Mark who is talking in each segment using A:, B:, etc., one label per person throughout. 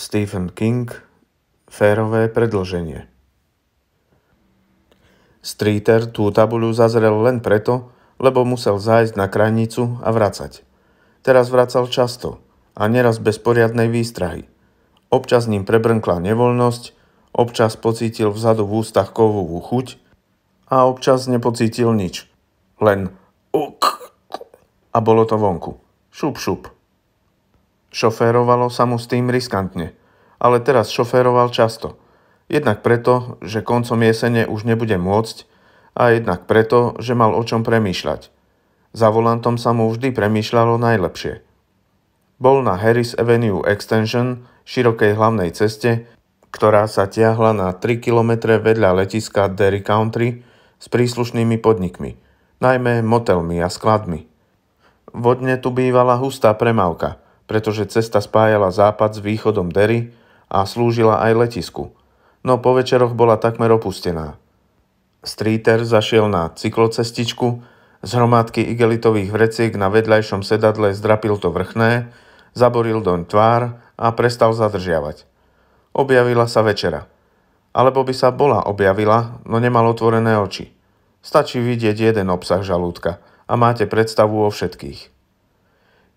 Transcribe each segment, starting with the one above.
A: Stephen King Férové predlženie Streeter tú tabuľu zazrel len preto, lebo musel zájsť na krajnicu a vracať. Teraz vracal často a neraz bez poriadnej výstrahy. Občas ním prebrnkla nevoľnosť, občas pocítil vzadu v ústach kovovú chuť a občas nepocítil nič. Len uk a bolo to vonku. Šup, šup. Šoférovalo sa mu s tým riskantne, ale teraz šoféroval často. Jednak preto, že koncom jesene už nebude môcť a jednak preto, že mal o čom premýšľať. Za volantom sa mu vždy premýšľalo najlepšie. Bol na Harris Avenue Extension, širokej hlavnej ceste, ktorá sa tiahla na 3 km vedľa letiska Derry Country s príslušnými podnikmi, najmä motelmi a skladmi. Vodne tu bývala hustá premávka – pretože cesta spájala západ s východom Dery a slúžila aj letisku, no po večeroch bola takmer opustená. Streeter zašiel na cyklocestičku, z hromádky igelitových vreciek na vedľajšom sedadle zdrapil to vrchné, zaboril doň tvár a prestal zadržiavať. Objavila sa večera. Alebo by sa bola objavila, no nemal otvorené oči. Stačí vidieť jeden obsah žalúdka a máte predstavu o všetkých.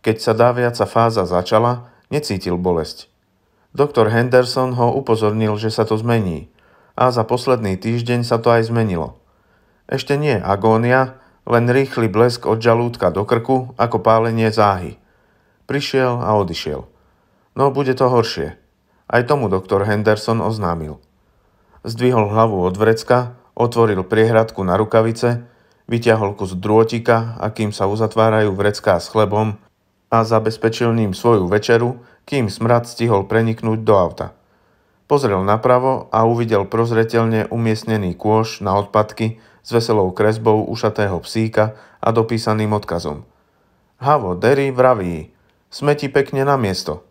A: Keď sa dáviaca fáza začala, necítil bolesť. Doktor Henderson ho upozornil, že sa to zmení. A za posledný týždeň sa to aj zmenilo. Ešte nie agónia, len rýchly blesk od žalúdka do krku, ako pálenie záhy. Prišiel a odišiel. No bude to horšie. Aj tomu doktor Henderson oznámil. Zdvihol hlavu od vrecka, otvoril priehradku na rukavice, vyťahol kus drôtika akým sa uzatvárajú vrecká s chlebom, a zabezpečil ním svoju večeru, kým smrad stihol preniknúť do auta. Pozrel napravo a uvidel prozretelne umiestnený kôš na odpadky s veselou kresbou ušatého psíka a dopísaným odkazom. Havo, Derry vraví, smeti pekne na miesto.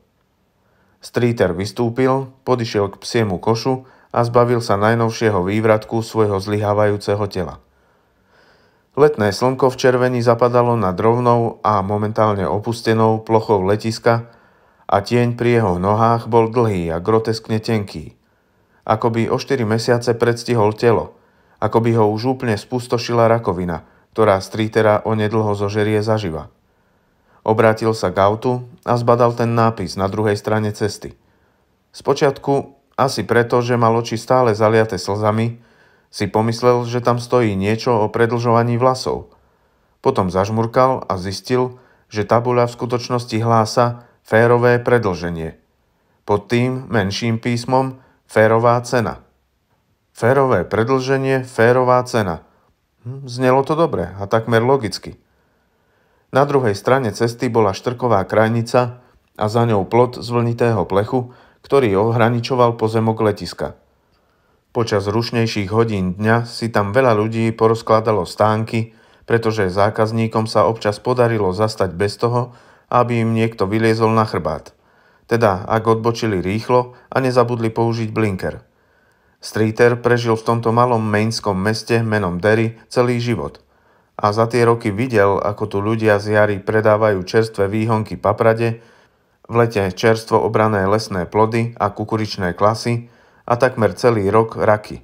A: Streeter vystúpil, podišiel k psiemu košu a zbavil sa najnovšieho vývratku svojho zlyhávajúceho tela. Letné slnko v červení zapadalo nad rovnou a momentálne opustenou plochou letiska a tieň pri jeho nohách bol dlhý a groteskne tenký. Ako by o 4 mesiace predstihol telo, ako by ho už úplne spustošila rakovina, ktorá strítera onedlho zožerie zaživa. Obrátil sa k autu a zbadal ten nápis na druhej strane cesty. Spočiatku, asi preto, že mal oči stále zaliate slzami, si pomyslel, že tam stojí niečo o predlžovaní vlasov. Potom zažmurkal a zistil, že tabuľa v skutočnosti hlása férové predlženie. Pod tým menším písmom férová cena. Férové predlženie, férová cena. Hm, znelo to dobre a takmer logicky. Na druhej strane cesty bola štrková krajnica a za ňou plot z vlnitého plechu, ktorý ohraničoval pozemok letiska. Počas rušnejších hodín dňa si tam veľa ľudí porozkladalo stánky, pretože zákazníkom sa občas podarilo zastať bez toho, aby im niekto vyliezol na chrbát. Teda, ak odbočili rýchlo a nezabudli použiť blinker. Streeter prežil v tomto malom mainskom meste menom Derry celý život a za tie roky videl, ako tu ľudia z jary predávajú čerstvé výhonky paprade, v lete čerstvo obrané lesné plody a kukuričné klasy, a takmer celý rok raky.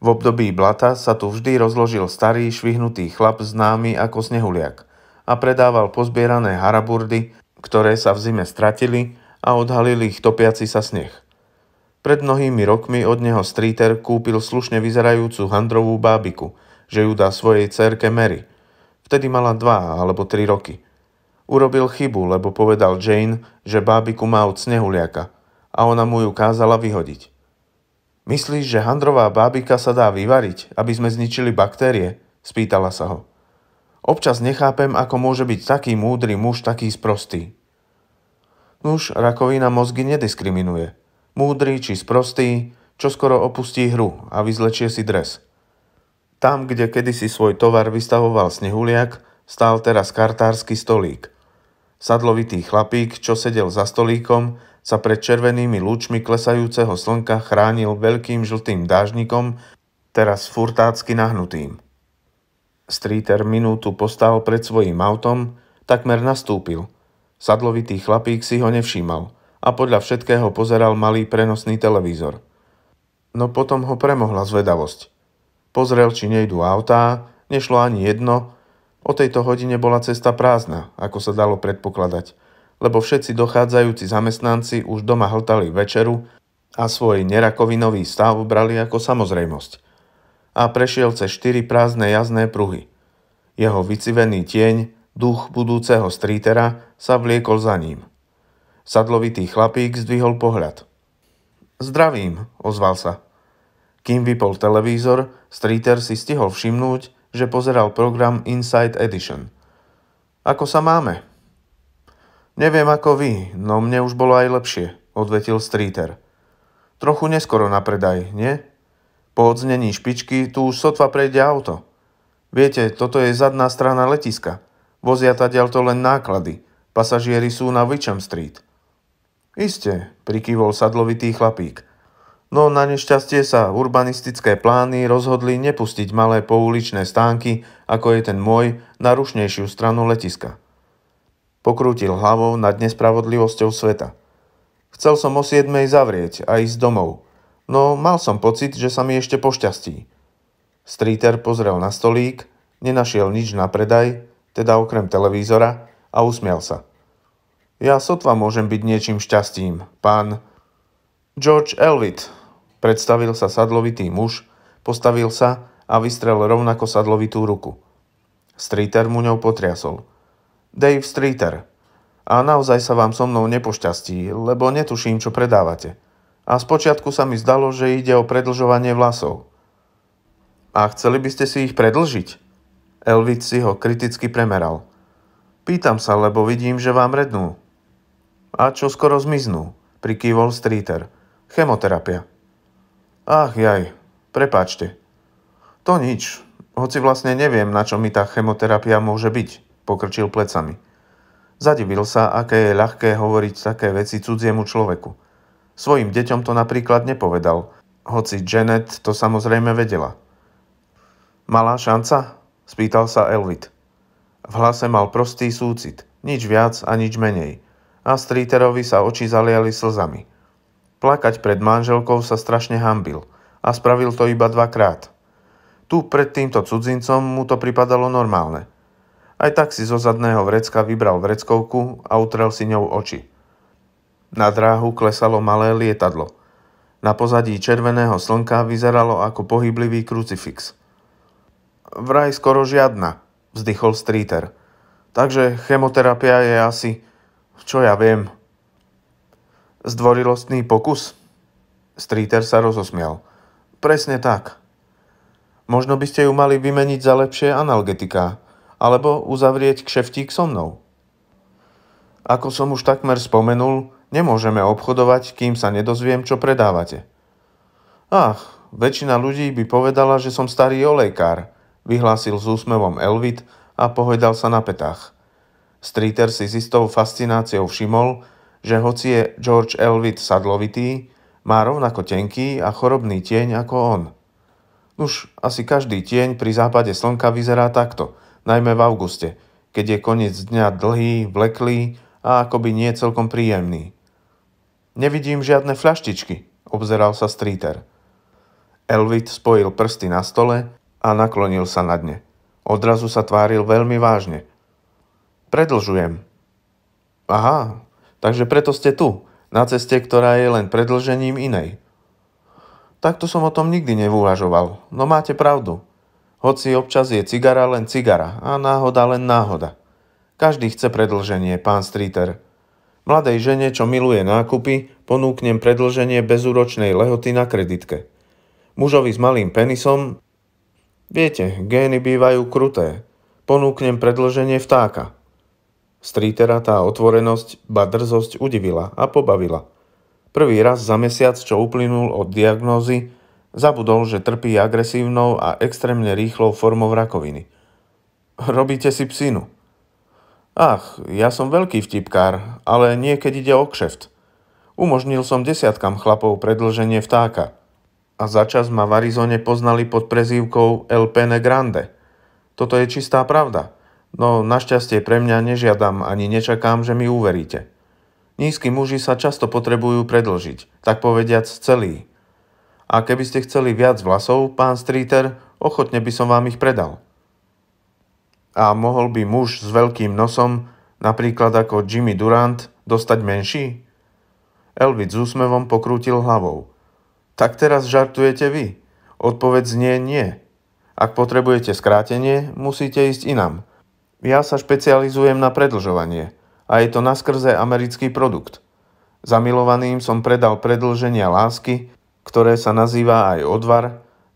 A: V období blata sa tu vždy rozložil starý švihnutý chlap známy ako snehuliak a predával pozbierané haraburdy, ktoré sa v zime stratili a odhalili ich topiaci sa sneh. Pred mnohými rokmi od neho streeter kúpil slušne vyzerajúcu handrovú bábiku, že ju dá svojej cerke Mary. Vtedy mala dva alebo tri roky – Urobil chybu, lebo povedal Jane, že bábiku má od snehuliaka a ona mu ju kázala vyhodiť. Myslíš, že handrová bábika sa dá vyvariť, aby sme zničili baktérie? Spýtala sa ho. Občas nechápem, ako môže byť taký múdry muž taký sprostý. Nuž, rakovina mozgy nediskriminuje. Múdry či sprostý, čo skoro opustí hru a vyzlečie si dres. Tam, kde kedysi svoj tovar vystavoval snehuliak, stál teraz kartársky stolík. Sadlovitý chlapík, čo sedel za stolíkom, sa pred červenými lúčmi klesajúceho slnka chránil veľkým žltým dážnikom, teraz furtácky nahnutým. Streeter minútu postal pred svojím autom, takmer nastúpil. Sadlovitý chlapík si ho nevšímal a podľa všetkého pozeral malý prenosný televízor. No potom ho premohla zvedavosť. Pozrel, či nejdu autá, nešlo ani jedno, o tejto hodine bola cesta prázdna, ako sa dalo predpokladať lebo všetci dochádzajúci zamestnanci už doma hltali večeru a svoj nerakovinový stav brali ako samozrejmosť. A prešiel cez štyri prázdne jazdné pruhy. Jeho vycivený tieň, duch budúceho strítera, sa vliekol za ním. Sadlovitý chlapík zdvihol pohľad. Zdravím, ozval sa. Kým vypol televízor, stríter si stihol všimnúť, že pozeral program Inside Edition. Ako sa máme? Neviem ako vy, no mne už bolo aj lepšie, odvetil Streeter. Trochu neskoro na predaj, nie? Po odznení špičky tu už sotva prejde auto. Viete, toto je zadná strana letiska. Vozia tadiaľ to len náklady. Pasažieri sú na Wickham Street. Isté, prikývol sadlovitý chlapík. No na nešťastie sa urbanistické plány rozhodli nepustiť malé pouličné stánky, ako je ten môj, na rušnejšiu stranu letiska. Pokrútil hlavou nad nespravodlivosťou sveta. Chcel som o siedmej zavrieť a ísť domov, no mal som pocit, že sa mi ešte pošťastí. Streeter pozrel na stolík, nenašiel nič na predaj, teda okrem televízora, a usmial sa. Ja sotva môžem byť niečím šťastím, pán... George Elvit, predstavil sa sadlovitý muž, postavil sa a vystrel rovnako sadlovitú ruku. Streeter mu ňou potriasol – Dave Streeter. A naozaj sa vám so mnou nepošťastí, lebo netuším, čo predávate. A spočiatku sa mi zdalo, že ide o predlžovanie vlasov. A chceli by ste si ich predlžiť? Elvis si ho kriticky premeral. Pýtam sa, lebo vidím, že vám rednú. A čo skoro zmiznú, prikývol Streeter. Chemoterapia. Ach jaj, prepáčte. To nič, hoci vlastne neviem, na čo mi tá chemoterapia môže byť. Pokrčil plecami. Zadivil sa, aké je ľahké hovoriť také veci cudziemu človeku. Svojim deťom to napríklad nepovedal, hoci Janet to samozrejme vedela. Malá šanca? spýtal sa Elvit. V hlase mal prostý súcit, nič viac a nič menej. A Streeterovi sa oči zaliali slzami. Plakať pred manželkou sa strašne hambil a spravil to iba dvakrát. Tu pred týmto cudzincom mu to pripadalo normálne – aj tak si zo zadného vrecka vybral vreckovku a utrel si ňou oči. Na dráhu klesalo malé lietadlo. Na pozadí červeného slnka vyzeralo ako pohyblivý krucifix. Vraj skoro žiadna, vzdychol Streeter. Takže chemoterapia je asi... čo ja viem. Zdvorilostný pokus? Streeter sa rozosmial. Presne tak. Možno by ste ju mali vymeniť za lepšie analgetiká, alebo uzavrieť kšeftík so mnou. Ako som už takmer spomenul, nemôžeme obchodovať, kým sa nedozviem, čo predávate. Ach, väčšina ľudí by povedala, že som starý olejkár, vyhlásil s úsmevom Elvit a pohojdal sa na petách. Streeter si s istou fascináciou všimol, že hoci je George Elvit sadlovitý, má rovnako tenký a chorobný tieň ako on. Už asi každý tieň pri západe slnka vyzerá takto – najmä v auguste, keď je koniec dňa dlhý, vleklý a akoby nie celkom príjemný. Nevidím žiadne fľaštičky, obzeral sa Streeter. Elvit spojil prsty na stole a naklonil sa na dne. Odrazu sa tváril veľmi vážne. Predlžujem. Aha, takže preto ste tu, na ceste, ktorá je len predlžením inej. Takto som o tom nikdy neuvažoval, no máte pravdu. Hoci občas je cigara len cigara a náhoda len náhoda. Každý chce predlženie, pán Streeter. Mladej žene, čo miluje nákupy, ponúknem predlženie bezúročnej lehoty na kreditke. Mužovi s malým penisom... Viete, gény bývajú kruté. Ponúknem predlženie vtáka. Streetera tá otvorenosť, ba drzosť udivila a pobavila. Prvý raz za mesiac, čo uplynul od diagnózy, Zabudol, že trpí agresívnou a extrémne rýchlou formou rakoviny. Robíte si psinu. Ach, ja som veľký vtipkár, ale niekedy ide o kšeft. Umožnil som desiatkam chlapov predlženie vtáka. A začas ma v Arizone poznali pod prezývkou El Pene Grande. Toto je čistá pravda, no našťastie pre mňa nežiadam ani nečakám, že mi uveríte. Nízky muži sa často potrebujú predlžiť, tak povediac celý. A keby ste chceli viac vlasov, pán Streeter, ochotne by som vám ich predal. A mohol by muž s veľkým nosom, napríklad ako Jimmy Durant, dostať menší? Elvis s úsmevom pokrútil hlavou. Tak teraz žartujete vy. Odpoveď znie nie. Ak potrebujete skrátenie, musíte ísť inam. Ja sa špecializujem na predlžovanie a je to naskrze americký produkt. Zamilovaným som predal predlženia lásky, ktoré sa nazýva aj odvar,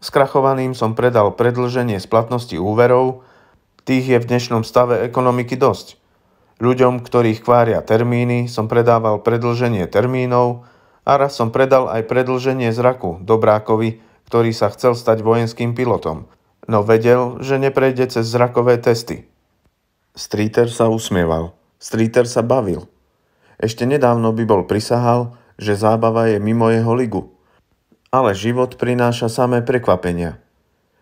A: skrachovaným som predal predlženie splatnosti úverov, tých je v dnešnom stave ekonomiky dosť. Ľuďom, ktorých kvária termíny, som predával predlženie termínov a raz som predal aj predlženie zraku Dobrákovi, ktorý sa chcel stať vojenským pilotom, no vedel, že neprejde cez zrakové testy. Streeter sa usmieval. Streeter sa bavil. Ešte nedávno by bol prisahal, že zábava je mimo jeho ligu. Ale život prináša samé prekvapenia.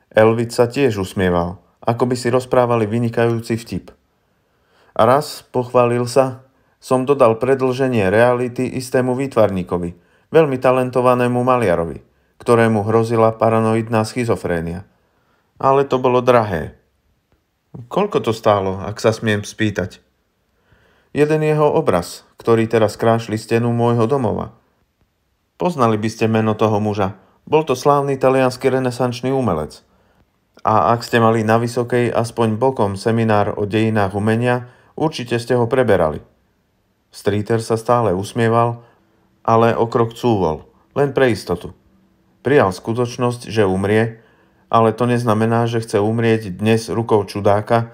A: Elvis sa tiež usmieval, ako by si rozprávali vynikajúci vtip. A raz, pochválil sa, som dodal predlženie reality istému výtvarníkovi, veľmi talentovanému maliarovi, ktorému hrozila paranoidná schizofrénia. Ale to bolo drahé. Koľko to stálo, ak sa smiem spýtať? Jeden jeho obraz, ktorý teraz krášli stenu môjho domova – Poznali by ste meno toho muža. Bol to slávny talianský renesančný umelec. A ak ste mali na Vysokej aspoň bokom seminár o dejinách umenia, určite ste ho preberali. Streeter sa stále usmieval, ale o krok cúvol, len pre istotu. Prijal skutočnosť, že umrie, ale to neznamená, že chce umrieť dnes rukou čudáka,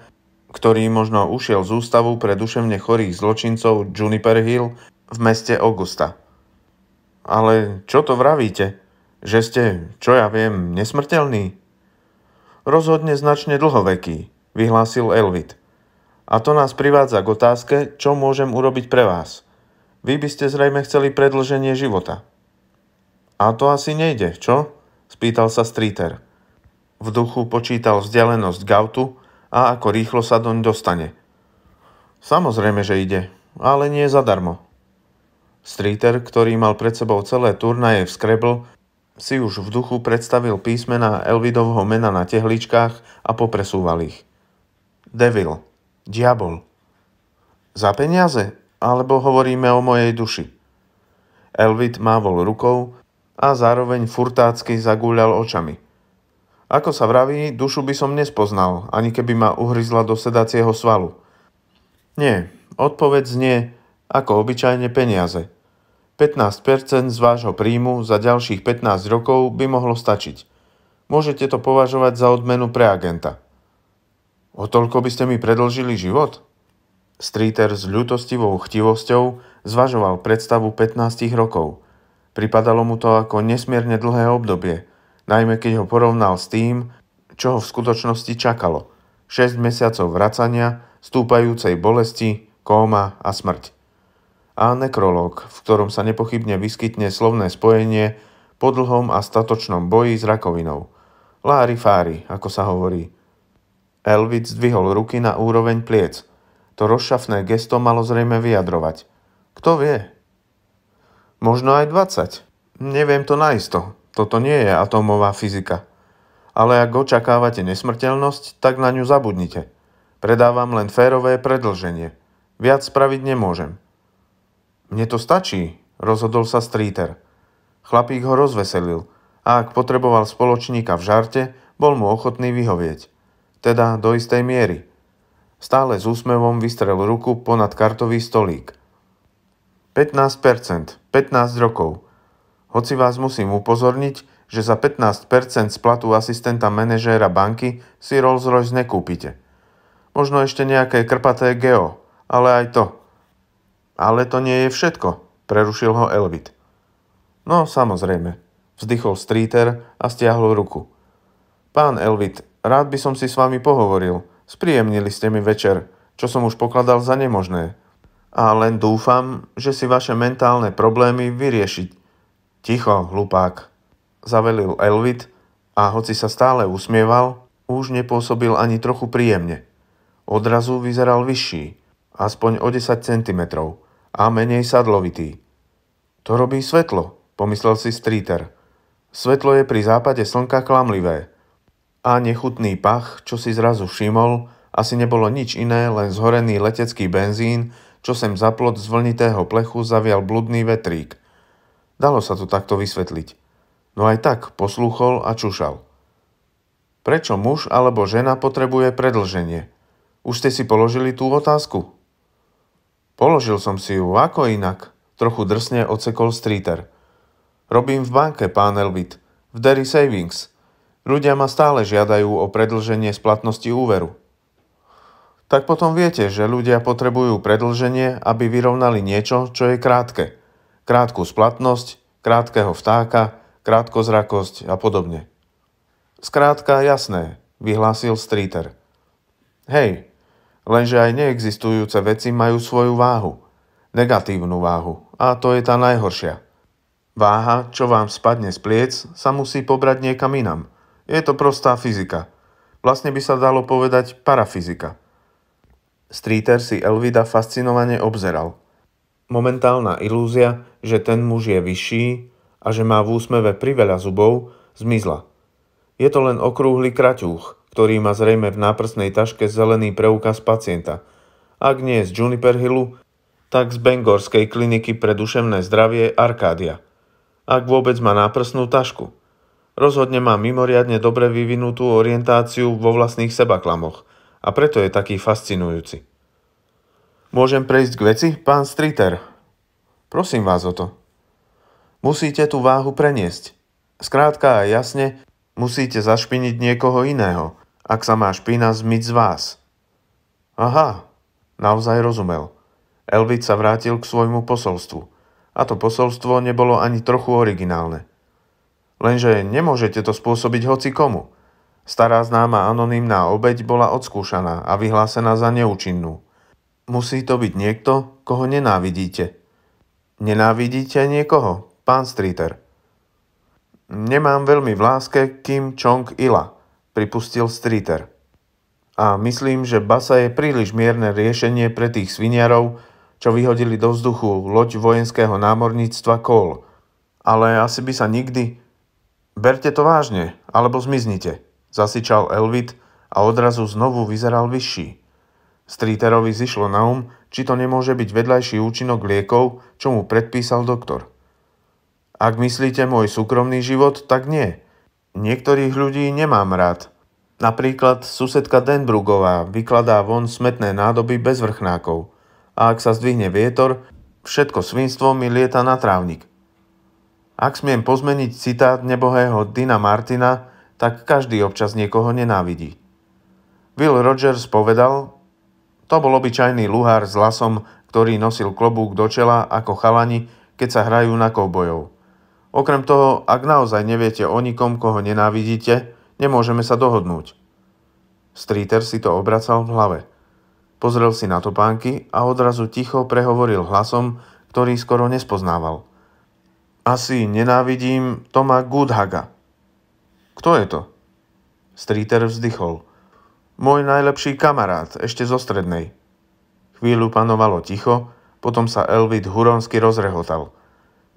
A: ktorý možno ušiel z ústavu pre duševne chorých zločincov Juniper Hill v meste Augusta. Ale čo to vravíte? Že ste, čo ja viem, nesmrteľný? Rozhodne značne dlhoveký, vyhlásil Elvit. A to nás privádza k otázke, čo môžem urobiť pre vás. Vy by ste zrejme chceli predlženie života. A to asi nejde, čo? Spýtal sa Streeter. V duchu počítal vzdialenosť Gautu a ako rýchlo sa doň dostane. Samozrejme, že ide, ale nie zadarmo. Streeter, ktorý mal pred sebou celé turnaje v Scrabble, si už v duchu predstavil písmena Elvidovho mena na tehličkách a popresúval ich. Devil. Diabol. Za peniaze? Alebo hovoríme o mojej duši? Elvid mávol rukou a zároveň furtácky zagúľal očami. Ako sa vraví, dušu by som nespoznal, ani keby ma uhryzla do sedacieho svalu. Nie, odpoveď znie, ako obyčajne peniaze. 15% z vášho príjmu za ďalších 15 rokov by mohlo stačiť. Môžete to považovať za odmenu pre agenta. O toľko by ste mi predlžili život? Streeter s ľutostivou chtivosťou zvažoval predstavu 15 rokov. Pripadalo mu to ako nesmierne dlhé obdobie, najmä keď ho porovnal s tým, čo ho v skutočnosti čakalo. 6 mesiacov vracania, stúpajúcej bolesti, kóma a smrť a nekrológ, v ktorom sa nepochybne vyskytne slovné spojenie po dlhom a statočnom boji s rakovinou. Lári fári, ako sa hovorí. Elvid zdvihol ruky na úroveň pliec. To rozšafné gesto malo zrejme vyjadrovať. Kto vie? Možno aj 20. Neviem to naisto. Toto nie je atómová fyzika. Ale ak očakávate nesmrteľnosť, tak na ňu zabudnite. Predávam len férové predlženie. Viac spraviť nemôžem. Mne to stačí, rozhodol sa Streeter. Chlapík ho rozveselil a ak potreboval spoločníka v žarte, bol mu ochotný vyhovieť. Teda do istej miery. Stále s úsmevom vystrel ruku ponad kartový stolík. 15%, 15 rokov. Hoci vás musím upozorniť, že za 15% z asistenta manažéra banky si Rolls Royce nekúpite. Možno ešte nejaké krpaté geo, ale aj to – ale to nie je všetko, prerušil ho Elvit. No, samozrejme, vzdychol Streeter a stiahol ruku. Pán Elvit, rád by som si s vami pohovoril. Spríjemnili ste mi večer, čo som už pokladal za nemožné. A len dúfam, že si vaše mentálne problémy vyriešiť. Ticho, hlupák, zavelil Elvit a hoci sa stále usmieval, už nepôsobil ani trochu príjemne. Odrazu vyzeral vyšší, aspoň o 10 cm a menej sadlovitý. To robí svetlo, pomyslel si Streeter. Svetlo je pri západe slnka klamlivé. A nechutný pach, čo si zrazu všimol, asi nebolo nič iné, len zhorený letecký benzín, čo sem za plot z vlnitého plechu zavial bludný vetrík. Dalo sa to takto vysvetliť. No aj tak poslúchol a čušal. Prečo muž alebo žena potrebuje predlženie? Už ste si položili tú otázku? Položil som si ju, ako inak. Trochu drsne ocekol Streeter. Robím v banke, pán Elbit. V Derry Savings. Ľudia ma stále žiadajú o predlženie splatnosti úveru. Tak potom viete, že ľudia potrebujú predlženie, aby vyrovnali niečo, čo je krátke. Krátku splatnosť, krátkeho vtáka, krátkozrakosť a podobne. Skrátka, jasné, vyhlásil Streeter. Hej, Lenže aj neexistujúce veci majú svoju váhu. Negatívnu váhu. A to je tá najhoršia. Váha, čo vám spadne z pliec, sa musí pobrať niekam inam. Je to prostá fyzika. Vlastne by sa dalo povedať parafyzika. Streeter si Elvida fascinovane obzeral. Momentálna ilúzia, že ten muž je vyšší a že má v úsmeve priveľa zubov, zmizla. Je to len okrúhly kraťúch, ktorý má zrejme v náprsnej taške zelený preukaz pacienta. Ak nie z Juniper Hillu, tak z Bengorskej kliniky pre duševné zdravie Arkádia. Ak vôbec má náprsnú tašku. Rozhodne má mimoriadne dobre vyvinutú orientáciu vo vlastných sebaklamoch a preto je taký fascinujúci. Môžem prejsť k veci, pán Streeter? Prosím vás o to. Musíte tú váhu preniesť. Skrátka a jasne, musíte zašpiniť niekoho iného, ak sa má špina zmyť z vás. Aha, naozaj rozumel. Elvid sa vrátil k svojmu posolstvu. A to posolstvo nebolo ani trochu originálne. Lenže nemôžete to spôsobiť hoci komu. Stará známa anonymná obeď bola odskúšaná a vyhlásená za neúčinnú. Musí to byť niekto, koho nenávidíte. Nenávidíte niekoho, pán Streeter? Nemám veľmi v láske Kim Chong Ila, pripustil Streeter. A myslím, že basa je príliš mierne riešenie pre tých sviniarov, čo vyhodili do vzduchu loď vojenského námorníctva kol. Ale asi by sa nikdy... Berte to vážne, alebo zmiznite, zasičal Elvit a odrazu znovu vyzeral vyšší. Streeterovi zišlo na um, či to nemôže byť vedľajší účinok liekov, čo mu predpísal doktor. Ak myslíte môj súkromný život, tak nie – Niektorých ľudí nemám rád. Napríklad susedka Denbrugová vykladá von smetné nádoby bez vrchnákov a ak sa zdvihne vietor, všetko svinstvo mi lieta na trávnik. Ak smiem pozmeniť citát nebohého Dina Martina, tak každý občas niekoho nenávidí. Will Rogers povedal, to bol obyčajný luhár s lasom, ktorý nosil klobúk do čela ako chalani, keď sa hrajú na koubojov. Okrem toho, ak naozaj neviete o nikom, koho nenávidíte, nemôžeme sa dohodnúť. Streeter si to obracal v hlave. Pozrel si na topánky a odrazu ticho prehovoril hlasom, ktorý skoro nespoznával. Asi nenávidím Toma Goodhaga. Kto je to? Streeter vzdychol. Môj najlepší kamarát, ešte zo strednej. Chvíľu panovalo ticho, potom sa Elvid huronsky rozrehotal –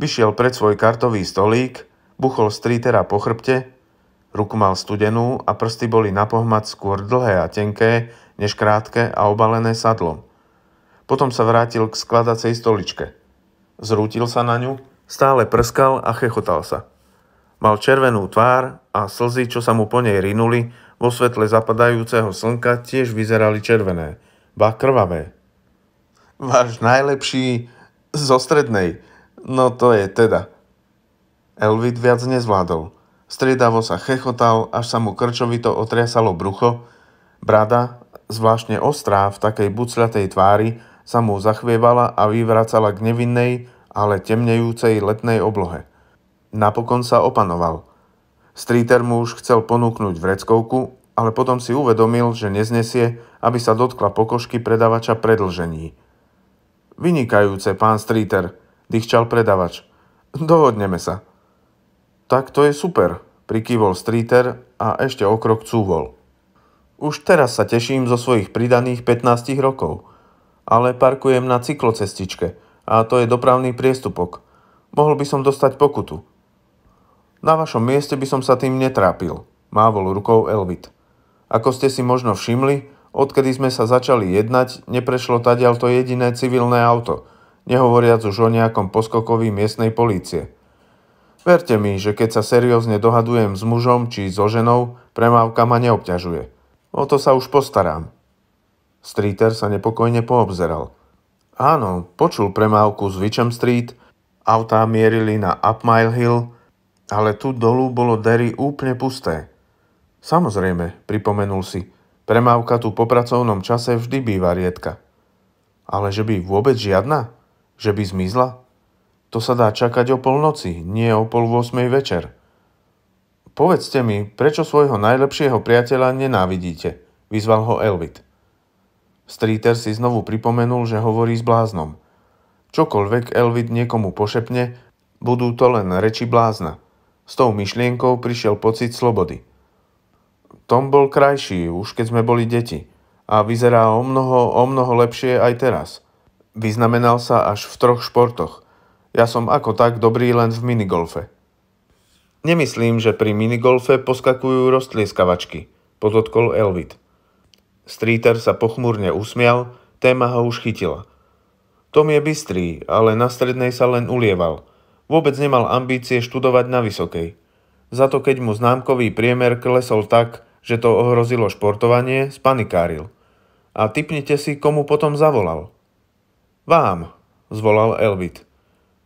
A: Vyšiel pred svoj kartový stolík, buchol strítera po chrbte, ruku mal studenú a prsty boli na pohmat skôr dlhé a tenké, než krátke a obalené sadlom. Potom sa vrátil k skladacej stoličke. Zrútil sa na ňu, stále prskal a chechotal sa. Mal červenú tvár a slzy, čo sa mu po nej rinuli, vo svetle zapadajúceho slnka tiež vyzerali červené, ba krvavé. Váš najlepší zo strednej, No to je teda. Elvid viac nezvládol. Striedavo sa chechotal, až sa mu krčovito otriasalo brucho. Brada, zvláštne ostrá v takej bucľatej tvári, sa mu zachvievala a vyvracala k nevinnej, ale temnejúcej letnej oblohe. Napokon sa opanoval. Stríter mu už chcel ponúknuť vreckovku, ale potom si uvedomil, že neznesie, aby sa dotkla pokožky predavača predlžení. Vynikajúce, pán Stríter, dýchčal predavač. Dohodneme sa. Tak to je super, prikývol Streeter a ešte o krok cúvol. Už teraz sa teším zo svojich pridaných 15 rokov, ale parkujem na cyklocestičke a to je dopravný priestupok. Mohol by som dostať pokutu. Na vašom mieste by som sa tým netrápil, mávol rukou Elvit. Ako ste si možno všimli, odkedy sme sa začali jednať, neprešlo tadiaľ to jediné civilné auto – nehovoriac už o nejakom poskokovi miestnej polície. Verte mi, že keď sa seriózne dohadujem s mužom či so ženou, premávka ma neobťažuje. O to sa už postarám. Streeter sa nepokojne poobzeral. Áno, počul premávku z Witcham Street, autá mierili na Upmile Hill, ale tu dolu bolo Derry úplne pusté. Samozrejme, pripomenul si, premávka tu po pracovnom čase vždy býva riedka. Ale že by vôbec žiadna? Že by zmizla? To sa dá čakať o polnoci, nie o pol 8 večer. Povedzte mi, prečo svojho najlepšieho priateľa nenávidíte, vyzval ho Elvit. Streeter si znovu pripomenul, že hovorí s bláznom. Čokoľvek Elvit niekomu pošepne, budú to len reči blázna. S tou myšlienkou prišiel pocit slobody. Tom bol krajší, už keď sme boli deti. A vyzerá o mnoho, o mnoho lepšie aj teraz – Vyznamenal sa až v troch športoch. Ja som ako tak dobrý len v minigolfe. Nemyslím, že pri minigolfe poskakujú rostlieskavačky, podotkol Elvit. Streeter sa pochmúrne usmial, téma ho už chytila. Tom je bystrý, ale na strednej sa len ulieval. Vôbec nemal ambície študovať na vysokej. Za to, keď mu známkový priemer klesol tak, že to ohrozilo športovanie, spanikáril. A typnite si, komu potom zavolal. Vám, zvolal Elvit.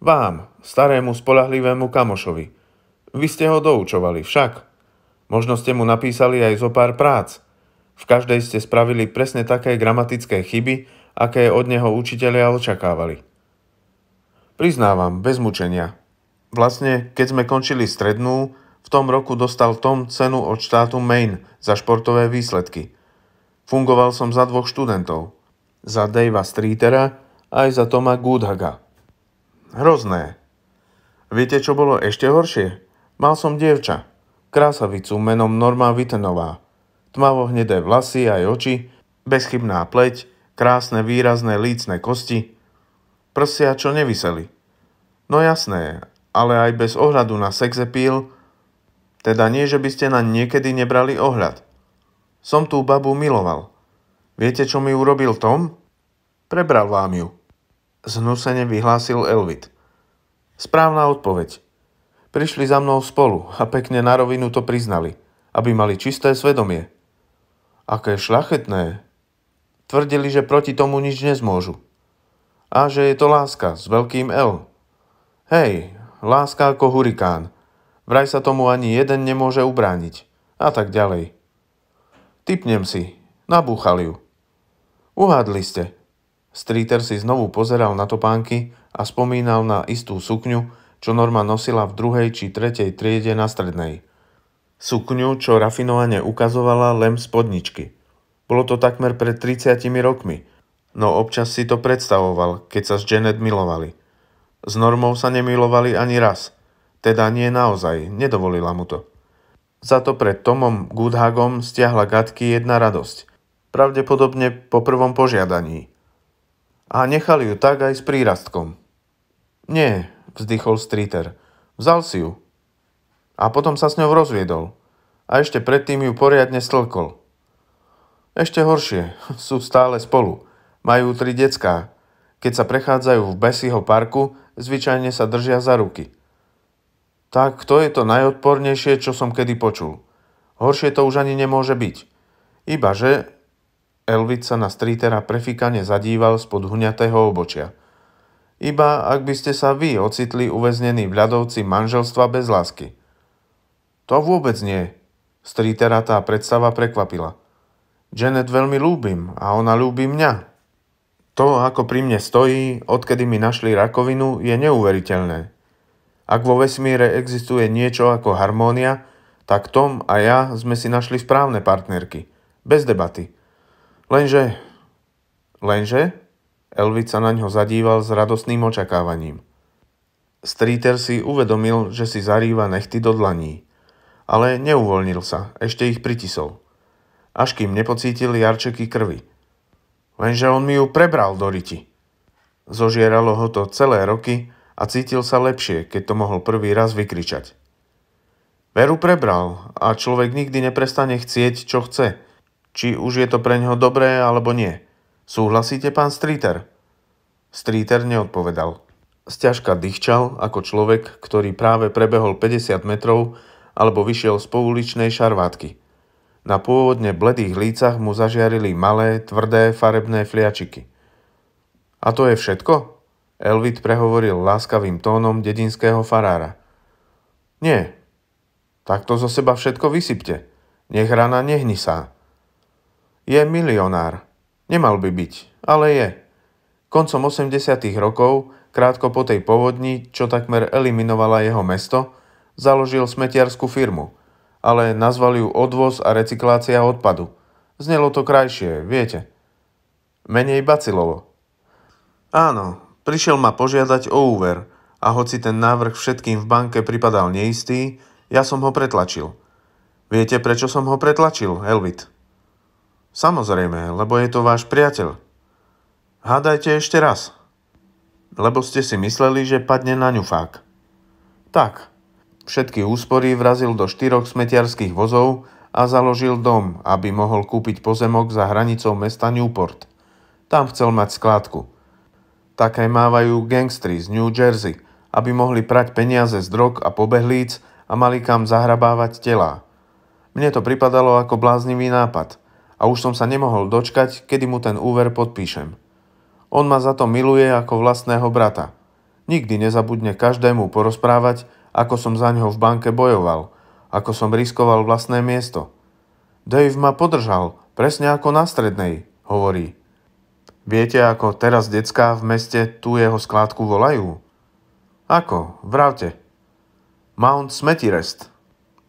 A: Vám, starému spolahlivému kamošovi. Vy ste ho doučovali, však. Možno ste mu napísali aj zo pár prác. V každej ste spravili presne také gramatické chyby, aké od neho učiteľia očakávali. Priznávam, bez mučenia. Vlastne, keď sme končili strednú, v tom roku dostal Tom cenu od štátu Maine za športové výsledky. Fungoval som za dvoch študentov. Za Davea Streetera, aj za Toma Goodhaga. Hrozné. Viete, čo bolo ešte horšie? Mal som dievča, krásavicu menom Norma Vitenová. Tmavo hnedé vlasy aj oči, bezchybná pleť, krásne výrazné lícne kosti, prsia čo nevyseli. No jasné, ale aj bez ohľadu na sex appeal, teda nie, že by ste na niekedy nebrali ohľad. Som tú babu miloval. Viete, čo mi urobil Tom? Prebral vám ju. Znusene vyhlásil Elvit. Správna odpoveď. Prišli za mnou spolu a pekne na rovinu to priznali, aby mali čisté svedomie. Aké šlachetné. Tvrdili, že proti tomu nič nezmôžu. A že je to láska s veľkým L. Hej, láska ako hurikán. Vraj sa tomu ani jeden nemôže ubrániť. A tak ďalej. Typnem si. Nabúchali ju. Uhádli ste. Streeter si znovu pozeral na topánky a spomínal na istú sukňu, čo Norma nosila v druhej či tretej triede na strednej. Sukňu, čo rafinovane ukazovala len spodničky. Bolo to takmer pred 30 rokmi, no občas si to predstavoval, keď sa s Janet milovali. S Normou sa nemilovali ani raz, teda nie naozaj, nedovolila mu to. Za to pred Tomom Goodhagom stiahla Gatky jedna radosť, pravdepodobne po prvom požiadaní – a nechali ju tak aj s prírastkom. Nie, vzdychol Streeter. Vzal si ju. A potom sa s ňou rozviedol. A ešte predtým ju poriadne slkol. Ešte horšie, sú stále spolu. Majú tri decká. Keď sa prechádzajú v Bessieho parku, zvyčajne sa držia za ruky. Tak to je to najodpornejšie, čo som kedy počul. Horšie to už ani nemôže byť. Iba že Elvis sa na strítera prefikane zadíval spod huňatého obočia. Iba ak by ste sa vy ocitli uväznení v ľadovci manželstva bez lásky. To vôbec nie. Strítera tá predstava prekvapila. Janet veľmi ľúbim a ona ľúbi mňa. To, ako pri mne stojí, odkedy mi našli rakovinu, je neuveriteľné. Ak vo vesmíre existuje niečo ako harmónia, tak Tom a ja sme si našli správne partnerky. Bez debaty. Lenže, lenže, Elvis sa na ňo zadíval s radostným očakávaním. Streeter si uvedomil, že si zarýva nechty do dlaní, ale neuvoľnil sa, ešte ich pritisol. Až kým nepocítil jarčeky krvi. Lenže on mi ju prebral do riti. Zožieralo ho to celé roky a cítil sa lepšie, keď to mohol prvý raz vykričať. Veru prebral a človek nikdy neprestane chcieť, čo chce – či už je to pre neho dobré alebo nie. Súhlasíte, pán Streeter? Streeter neodpovedal. Sťažka dýchčal ako človek, ktorý práve prebehol 50 metrov alebo vyšiel z pouličnej šarvátky. Na pôvodne bledých lícach mu zažiarili malé, tvrdé, farebné fliačiky. A to je všetko? Elvit prehovoril láskavým tónom dedinského farára. Nie, takto zo seba všetko vysypte. Nech rana nehnisá. Je milionár. Nemal by byť, ale je. Koncom 80. rokov, krátko po tej povodni, čo takmer eliminovala jeho mesto, založil smetiarskú firmu, ale nazval ju odvoz a recyklácia odpadu. Znelo to krajšie, viete. Menej bacilovo. Áno, prišiel ma požiadať o úver a hoci ten návrh všetkým v banke pripadal neistý, ja som ho pretlačil. Viete, prečo som ho pretlačil, Elvit? Samozrejme, lebo je to váš priateľ. Hádajte ešte raz. Lebo ste si mysleli, že padne na fák. Tak. Všetky úspory vrazil do štyroch smetiarských vozov a založil dom, aby mohol kúpiť pozemok za hranicou mesta Newport. Tam chcel mať skládku. Také mávajú gangstri z New Jersey, aby mohli prať peniaze z drog a pobehlíc a mali kam zahrabávať telá. Mne to pripadalo ako bláznivý nápad – a už som sa nemohol dočkať, kedy mu ten úver podpíšem. On ma za to miluje ako vlastného brata. Nikdy nezabudne každému porozprávať, ako som za ňoho v banke bojoval, ako som riskoval vlastné miesto. Dave ma podržal, presne ako na strednej, hovorí. Viete, ako teraz decká v meste tú jeho skládku volajú? Ako? Vravte. Mount Smetirest.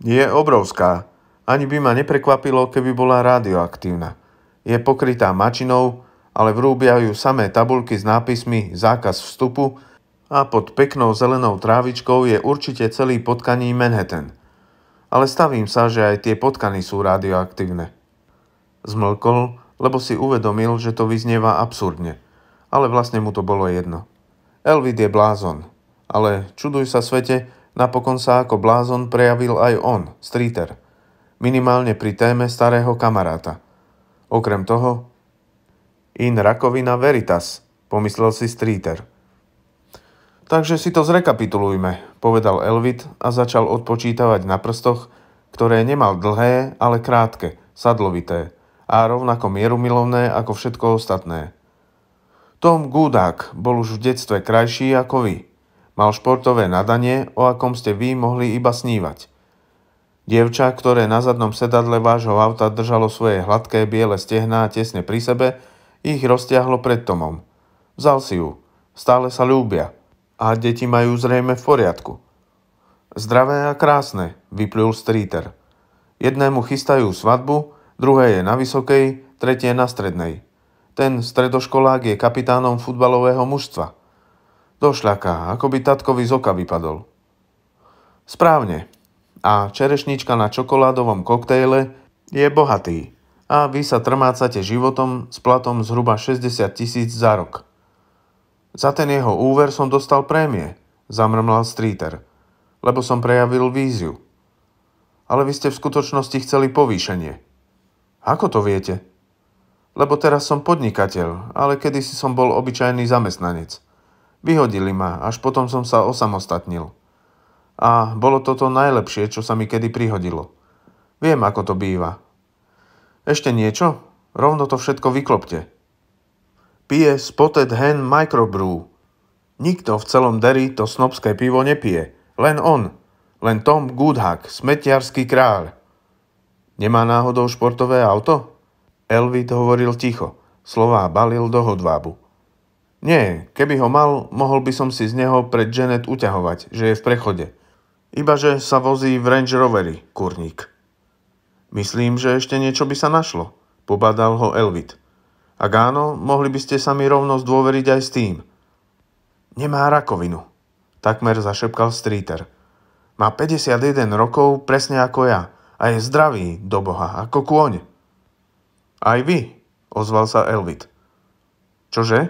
A: Je obrovská. Ani by ma neprekvapilo, keby bola radioaktívna. Je pokrytá mačinou, ale vrúbia ju samé tabulky s nápismi Zákaz vstupu a pod peknou zelenou trávičkou je určite celý potkaní Manhattan. Ale stavím sa, že aj tie potkany sú radioaktívne. Zmlkol, lebo si uvedomil, že to vyznieva absurdne. Ale vlastne mu to bolo jedno. Elvid je blázon. Ale čuduj sa svete, napokon sa ako blázon prejavil aj on, Streeter – minimálne pri téme starého kamaráta. Okrem toho, in rakovina veritas, pomyslel si Streeter. Takže si to zrekapitulujme, povedal Elvit a začal odpočítavať na prstoch, ktoré nemal dlhé, ale krátke, sadlovité a rovnako mierumilovné ako všetko ostatné. Tom Gudák bol už v detstve krajší ako vy. Mal športové nadanie, o akom ste vy mohli iba snívať – Dievča, ktoré na zadnom sedadle vášho auta držalo svoje hladké biele stehná tesne pri sebe, ich roztiahlo pred Tomom. Vzal si ju. Stále sa ľúbia. A deti majú zrejme v poriadku. Zdravé a krásne, vyplul Streeter. Jednému chystajú svadbu, druhé je na vysokej, tretie na strednej. Ten stredoškolák je kapitánom futbalového mužstva. Došľaká, ako by tatkovi z oka vypadol. Správne, a čerešnička na čokoládovom koktejle je bohatý a vy sa trmácate životom s platom zhruba 60 tisíc za rok. Za ten jeho úver som dostal prémie, zamrmlal Streeter, lebo som prejavil víziu. Ale vy ste v skutočnosti chceli povýšenie. Ako to viete? Lebo teraz som podnikateľ, ale kedysi som bol obyčajný zamestnanec. Vyhodili ma, až potom som sa osamostatnil. A bolo toto najlepšie, čo sa mi kedy prihodilo. Viem, ako to býva. Ešte niečo? Rovno to všetko vyklopte. Pije Spotted Hen Microbrew. Nikto v celom Derry to snobské pivo nepije. Len on. Len Tom Goodhack, smetiarský kráľ. Nemá náhodou športové auto? Elvid hovoril ticho. Slová balil do hodvábu. Nie, keby ho mal, mohol by som si z neho pred Janet uťahovať, že je v prechode. Ibaže sa vozí v Range Roveri, kurník. Myslím, že ešte niečo by sa našlo, pobadal ho Elvit. Ak áno, mohli by ste sa mi rovno zdôveriť aj s tým. Nemá rakovinu, takmer zašepkal Streeter. Má 51 rokov, presne ako ja, a je zdravý, do boha, ako kôň. Aj vy, ozval sa Elvit. Čože?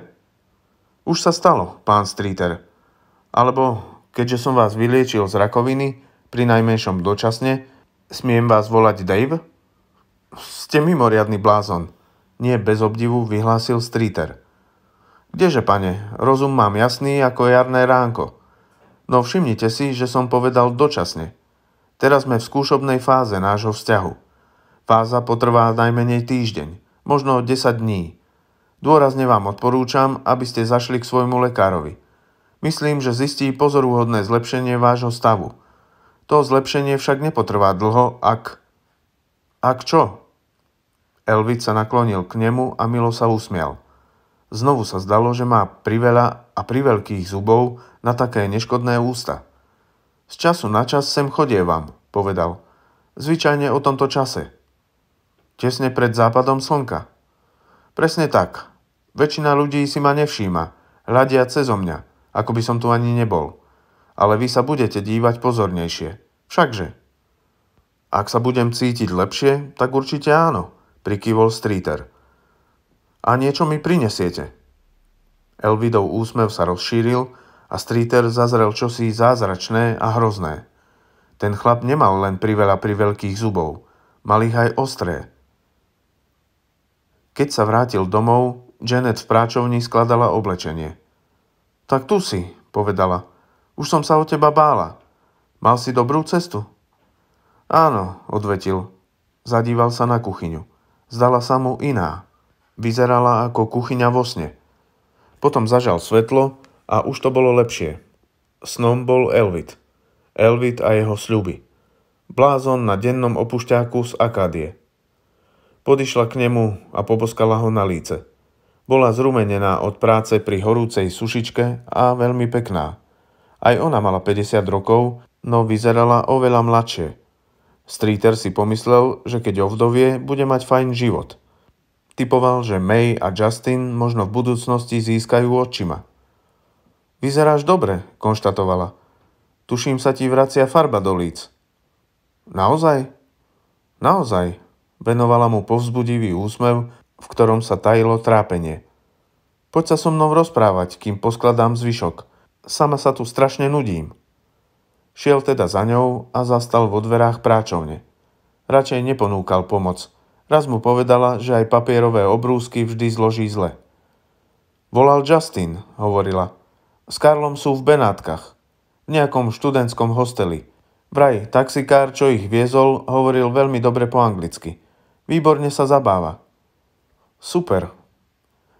A: Už sa stalo, pán Streeter. Alebo Keďže som vás vyliečil z rakoviny, pri najmenšom dočasne, smiem vás volať Dave? Ste mimoriadný blázon, nie bez obdivu vyhlásil Streeter. Kdeže, pane, rozum mám jasný ako jarné ránko. No všimnite si, že som povedal dočasne. Teraz sme v skúšobnej fáze nášho vzťahu. Fáza potrvá najmenej týždeň, možno 10 dní. Dôrazne vám odporúčam, aby ste zašli k svojmu lekárovi – Myslím, že zistí pozoruhodné zlepšenie vášho stavu. To zlepšenie však nepotrvá dlho, ak... Ak čo? Elvid sa naklonil k nemu a Milo sa usmial. Znovu sa zdalo, že má priveľa a priveľkých zubov na také neškodné ústa. Z času na čas sem chodie vám, povedal. Zvyčajne o tomto čase. Tesne pred západom slnka. Presne tak. Väčšina ľudí si ma nevšíma. Hľadia cezo mňa ako by som tu ani nebol. Ale vy sa budete dívať pozornejšie. Všakže. Ak sa budem cítiť lepšie, tak určite áno, prikývol Streeter. A niečo mi prinesiete. Elvidov úsmev sa rozšíril a Streeter zazrel čosi zázračné a hrozné. Ten chlap nemal len priveľa pri veľkých zubov, mal ich aj ostré. Keď sa vrátil domov, Janet v práčovni skladala oblečenie – tak tu si, povedala. Už som sa o teba bála. Mal si dobrú cestu? Áno, odvetil. Zadíval sa na kuchyňu. Zdala sa mu iná. Vyzerala ako kuchyňa vo sne. Potom zažal svetlo a už to bolo lepšie. Snom bol Elvit. Elvit a jeho sľuby. Blázon na dennom opušťáku z Akádie. Podišla k nemu a poboskala ho na líce. Bola zrumenená od práce pri horúcej sušičke a veľmi pekná. Aj ona mala 50 rokov, no vyzerala oveľa mladšie. Streeter si pomyslel, že keď ovdovie, bude mať fajn život. Typoval, že May a Justin možno v budúcnosti získajú očima. Vyzeráš dobre, konštatovala. Tuším sa ti vracia farba do líc. Naozaj? Naozaj, venovala mu povzbudivý úsmev, v ktorom sa tajilo trápenie. Poď sa so mnou rozprávať, kým poskladám zvyšok. Sama sa tu strašne nudím. Šiel teda za ňou a zastal vo dverách práčovne. Radšej neponúkal pomoc. Raz mu povedala, že aj papierové obrúsky vždy zloží zle. Volal Justin, hovorila. S Karlom sú v Benátkach. V nejakom študentskom hosteli. Vraj, taxikár, čo ich viezol, hovoril veľmi dobre po anglicky. Výborne sa zabáva. Super.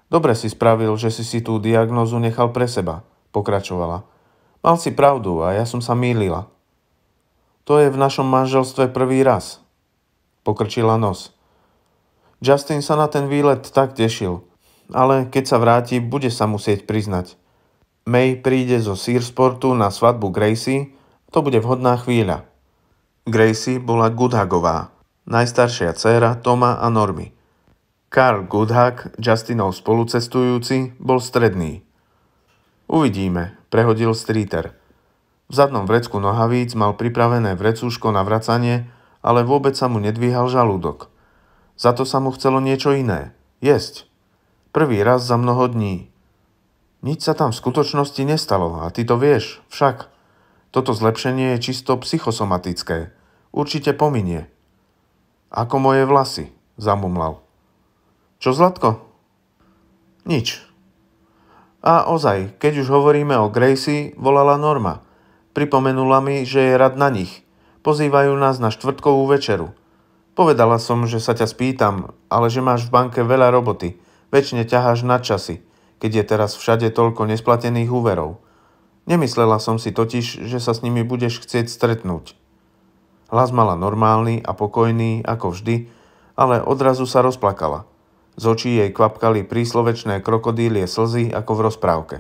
A: Dobre si spravil, že si si tú diagnózu nechal pre seba, pokračovala. Mal si pravdu a ja som sa mýlila. To je v našom manželstve prvý raz. Pokrčila nos. Justin sa na ten výlet tak tešil, ale keď sa vráti, bude sa musieť priznať. May príde zo Searsportu na svadbu Gracie, to bude vhodná chvíľa. Gracie bola Gudhagová, najstaršia dcéra Toma a Normy. Karl Goodhack, Justinov spolucestujúci, bol stredný. Uvidíme, prehodil Streeter. V zadnom vrecku nohavíc mal pripravené vrecúško na vracanie, ale vôbec sa mu nedvíhal žalúdok. Za to sa mu chcelo niečo iné. Jesť. Prvý raz za mnoho dní. Nič sa tam v skutočnosti nestalo a ty to vieš, však. Toto zlepšenie je čisto psychosomatické. Určite pominie. Ako moje vlasy, zamumlal. Čo, Zlatko? Nič. A ozaj, keď už hovoríme o Gracie, volala Norma. Pripomenula mi, že je rad na nich. Pozývajú nás na štvrtkovú večeru. Povedala som, že sa ťa spýtam, ale že máš v banke veľa roboty. Večne ťaháš na časy, keď je teraz všade toľko nesplatených úverov. Nemyslela som si totiž, že sa s nimi budeš chcieť stretnúť. Hlas mala normálny a pokojný, ako vždy, ale odrazu sa rozplakala – z očí jej kvapkali príslovečné krokodílie slzy ako v rozprávke.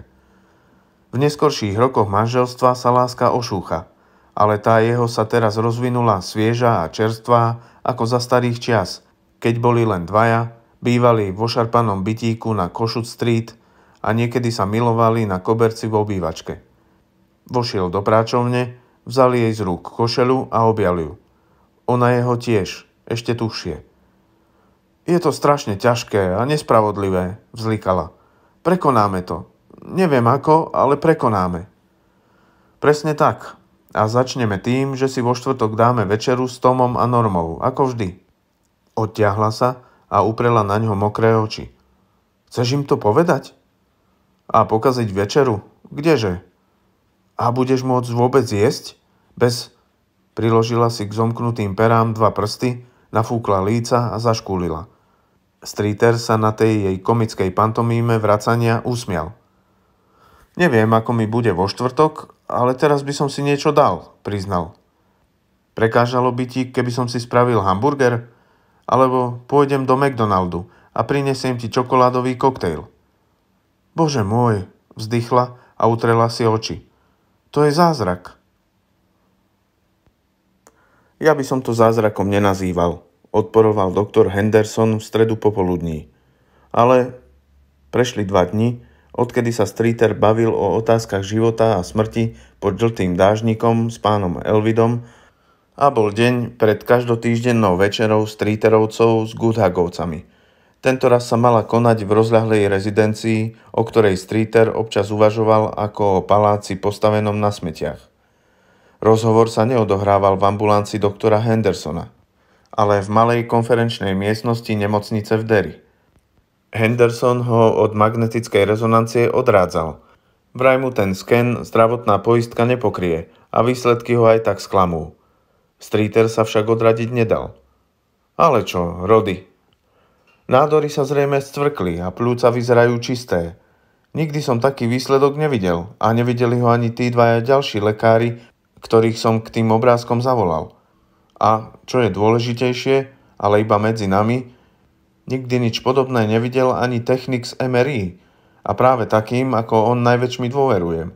A: V neskorších rokoch manželstva sa láska ošúcha, ale tá jeho sa teraz rozvinula svieža a čerstvá ako za starých čias, keď boli len dvaja, bývali vo šarpanom bytíku na Košut Street a niekedy sa milovali na koberci v obývačke. Vošiel do práčovne, vzal jej z rúk košelu a objal ju. Ona jeho tiež, ešte tušie. Je to strašne ťažké a nespravodlivé, vzlikala. Prekonáme to. Neviem ako, ale prekonáme. Presne tak. A začneme tým, že si vo štvrtok dáme večeru s Tomom a Normou, ako vždy. Odtiahla sa a uprela na ňo mokré oči. Chceš im to povedať? A pokaziť večeru? Kdeže? A budeš môcť vôbec jesť? Bez... Priložila si k zomknutým perám dva prsty, nafúkla líca a zaškúlila. Streeter sa na tej jej komickej pantomíme vracania usmial. Neviem, ako mi bude vo štvrtok, ale teraz by som si niečo dal, priznal. Prekážalo by ti, keby som si spravil hamburger? Alebo pôjdem do McDonaldu a prinesiem ti čokoládový koktejl. Bože môj, vzdychla a utrela si oči. To je zázrak. Ja by som to zázrakom nenazýval, odporoval doktor Henderson v stredu popoludní. Ale prešli dva dni, odkedy sa Streeter bavil o otázkach života a smrti pod žltým dážnikom s pánom Elvidom a bol deň pred každotýždennou večerou Streeterovcov s Goodhagovcami. Tento raz sa mala konať v rozľahlej rezidencii, o ktorej Streeter občas uvažoval ako o paláci postavenom na smetiach. Rozhovor sa neodohrával v ambulanci doktora Hendersona – ale v malej konferenčnej miestnosti nemocnice v Derry. Henderson ho od magnetickej rezonancie odrádzal. Vraj mu ten sken zdravotná poistka nepokrie a výsledky ho aj tak sklamú. Streeter sa však odradiť nedal. Ale čo, rody. Nádory sa zrejme stvrkli a plúca vyzerajú čisté. Nikdy som taký výsledok nevidel a nevideli ho ani tí dvaja ďalší lekári, ktorých som k tým obrázkom zavolal a, čo je dôležitejšie, ale iba medzi nami, nikdy nič podobné nevidel ani technik z MRI a práve takým, ako on najväčšmi dôverujem.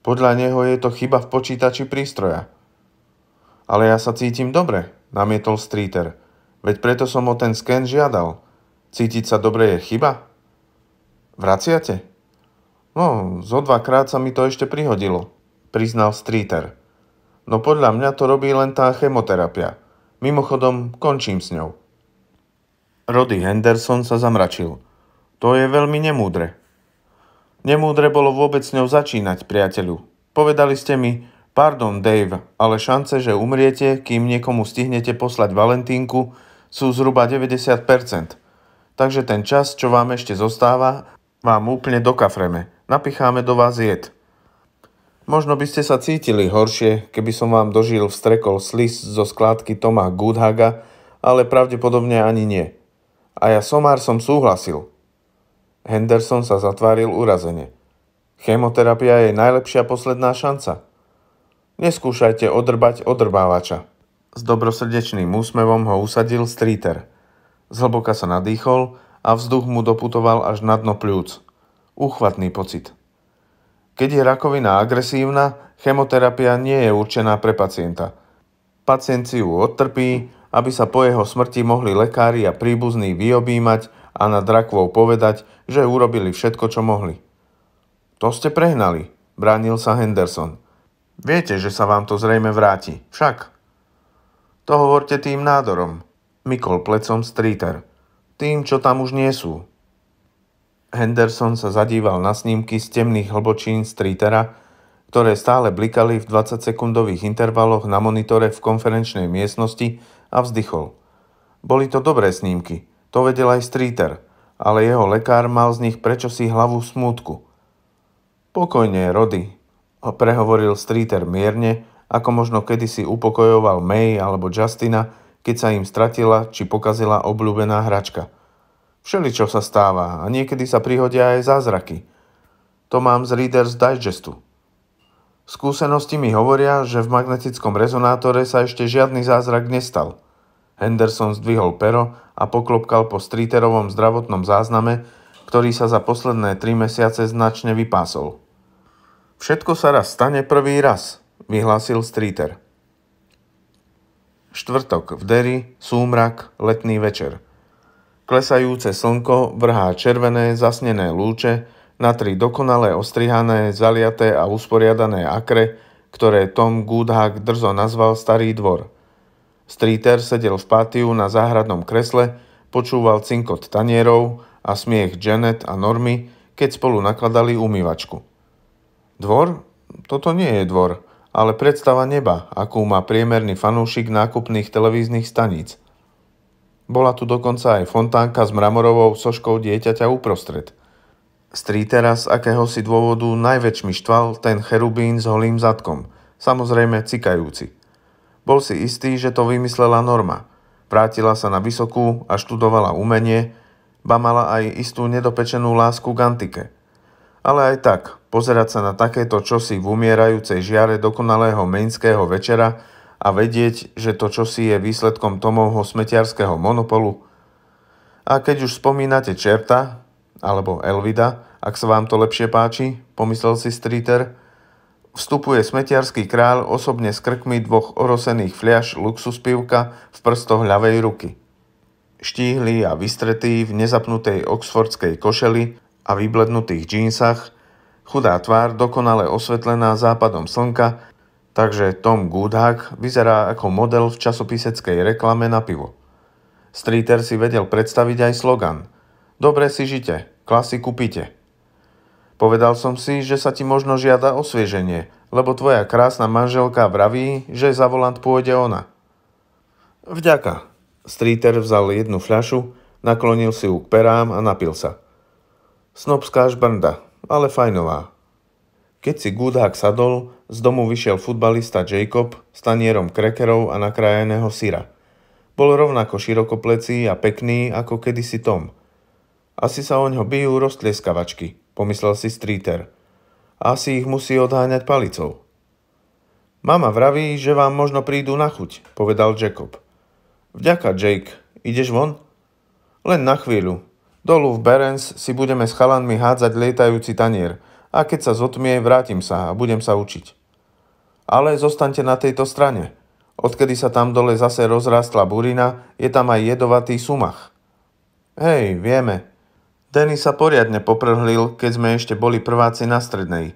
A: Podľa neho je to chyba v počítači prístroja. Ale ja sa cítim dobre, namietol Streeter. Veď preto som o ten sken žiadal. Cítiť sa dobre je chyba? Vraciate? No, zo dvakrát sa mi to ešte prihodilo, priznal Streeter. No podľa mňa to robí len tá chemoterapia. Mimochodom, končím s ňou. Roddy Henderson sa zamračil. To je veľmi nemúdre. Nemúdre bolo vôbec s ňou začínať, priateľu. Povedali ste mi, pardon Dave, ale šance, že umriete, kým niekomu stihnete poslať valentínku, sú zhruba 90%. Takže ten čas, čo vám ešte zostáva, vám úplne dokafreme. Napicháme do vás jed. Možno by ste sa cítili horšie, keby som vám dožil vstrekol slis zo skládky Toma Goodhaga, ale pravdepodobne ani nie. A ja somár som súhlasil. Henderson sa zatváril urazene. Chemoterapia je najlepšia posledná šanca. Neskúšajte odrbať odrbávača. S dobrosrdečným úsmevom ho usadil Streeter. Zhlboka sa nadýchol a vzduch mu doputoval až na dno pľúc. Uchvatný pocit. Keď je rakovina agresívna, chemoterapia nie je určená pre pacienta. Pacient si ju odtrpí, aby sa po jeho smrti mohli lekári a príbuzní vyobímať a nad rakvou povedať, že urobili všetko, čo mohli. To ste prehnali, bránil sa Henderson. Viete, že sa vám to zrejme vráti, však? To hovorte tým nádorom, mykol plecom Streeter. Tým, čo tam už nie sú. Henderson sa zadíval na snímky z temných hlbočín Streetera, ktoré stále blikali v 20-sekundových intervaloch na monitore v konferenčnej miestnosti a vzdychol. Boli to dobré snímky, to vedel aj Streeter, ale jeho lekár mal z nich prečosi hlavu smútku. Pokojne, Rody, prehovoril Streeter mierne, ako možno kedysi upokojoval May alebo Justina, keď sa im stratila či pokazila obľúbená hračka – Všeličo sa stáva a niekedy sa prihodia aj zázraky. To mám z Reader's Digestu. Skúsenosti mi hovoria, že v magnetickom rezonátore sa ešte žiadny zázrak nestal. Henderson zdvihol pero a poklopkal po striterovom zdravotnom zázname, ktorý sa za posledné tri mesiace značne vypásol. Všetko sa raz stane prvý raz, vyhlásil Streeter. Štvrtok v Derry, súmrak, letný večer. Klesajúce slnko vrhá červené zasnené lúče na tri dokonale ostrihané, zaliaté a usporiadané akre, ktoré Tom Goodhack drzo nazval Starý dvor. Streeter sedel v pátiu na záhradnom kresle, počúval cinkot tanierov a smiech Janet a Normy, keď spolu nakladali umývačku. Dvor? Toto nie je dvor, ale predstava neba, akú má priemerný fanúšik nákupných televíznych staníc – bola tu dokonca aj fontánka s mramorovou soškou dieťaťa uprostred. Strítera z akéhosi dôvodu najväčšmi štval ten cherubín s holým zadkom, samozrejme cikajúci. Bol si istý, že to vymyslela Norma. Vrátila sa na vysokú a študovala umenie, ba mala aj istú nedopečenú lásku k antike. Ale aj tak, pozerať sa na takéto čosi v umierajúcej žiare dokonalého meňského večera a vedieť, že to čosi je výsledkom Tomovho smetiarského monopolu. A keď už spomínate čerta, alebo Elvida, ak sa vám to lepšie páči, pomyslel si Streeter, vstupuje smetiarský kráľ osobne s krkmi dvoch orosených fliaš luxus pivka v prstoch ľavej ruky. Štíhly a vystretý v nezapnutej oxfordskej košeli a vyblednutých džínsach, chudá tvár dokonale osvetlená západom slnka takže Tom Goodhack vyzerá ako model v časopiseckej reklame na pivo. Streeter si vedel predstaviť aj slogan Dobre si žite, klasy pite. Povedal som si, že sa ti možno žiada osvieženie, lebo tvoja krásna manželka vraví, že za volant pôjde ona. Vďaka. Streeter vzal jednu fľašu, naklonil si ju k perám a napil sa. Snobská žbrnda, ale fajnová. Keď si Goodhack sadol, z domu vyšiel futbalista Jacob s tanierom krekerov a nakrájeného syra. Bol rovnako širokoplecí a pekný ako kedysi Tom. Asi sa ňo bijú roztlieskavačky, pomyslel si Streeter. Asi ich musí odháňať palicou. Mama vraví, že vám možno prídu na chuť, povedal Jacob. Vďaka, Jake. Ideš von? Len na chvíľu. Dolu v Berens si budeme s chalanmi hádzať lietajúci tanier a keď sa zotmie, vrátim sa a budem sa učiť. Ale zostaňte na tejto strane. Odkedy sa tam dole zase rozrástla burina, je tam aj jedovatý sumach. Hej, vieme. Denny sa poriadne poprhlil, keď sme ešte boli prváci na strednej.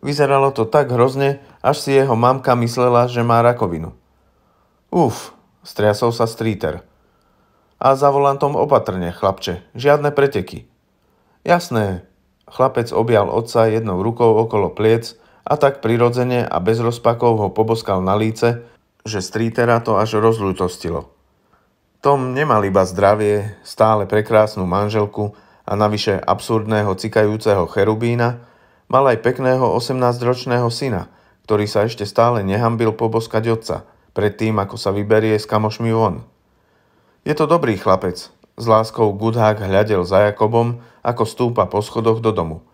A: Vyzeralo to tak hrozne, až si jeho mamka myslela, že má rakovinu. Uf, striasol sa stríter. A za volantom opatrne, chlapče, žiadne preteky. Jasné. Chlapec objal otca jednou rukou okolo pliec a tak prirodzene a bez rozpakov ho poboskal na líce, že strítera to až rozľutostilo. Tom nemal iba zdravie, stále prekrásnu manželku a navyše absurdného cikajúceho cherubína, mal aj pekného 18-ročného syna, ktorý sa ešte stále nehambil poboskať otca, predtým ako sa vyberie s kamošmi von. Je to dobrý chlapec, s láskou Gudhák hľadel za Jakobom, ako stúpa po schodoch do domu –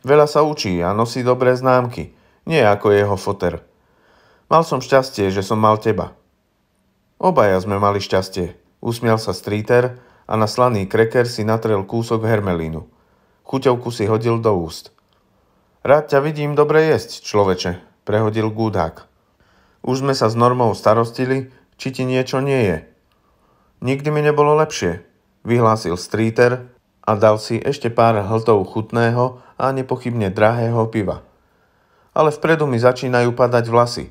A: Veľa sa učí a nosí dobré známky, nie ako jeho foter. Mal som šťastie, že som mal teba. Obaja sme mali šťastie. Usmial sa Streeter a na slaný kreker si natrel kúsok hermelínu. Chuťovku si hodil do úst. Rád ťa vidím dobre jesť, človeče, prehodil gúdák. Už sme sa s normou starostili, či ti niečo nie je. Nikdy mi nebolo lepšie, vyhlásil Streeter a dal si ešte pár hltov chutného a nepochybne drahého piva. Ale vpredu mi začínajú padať vlasy.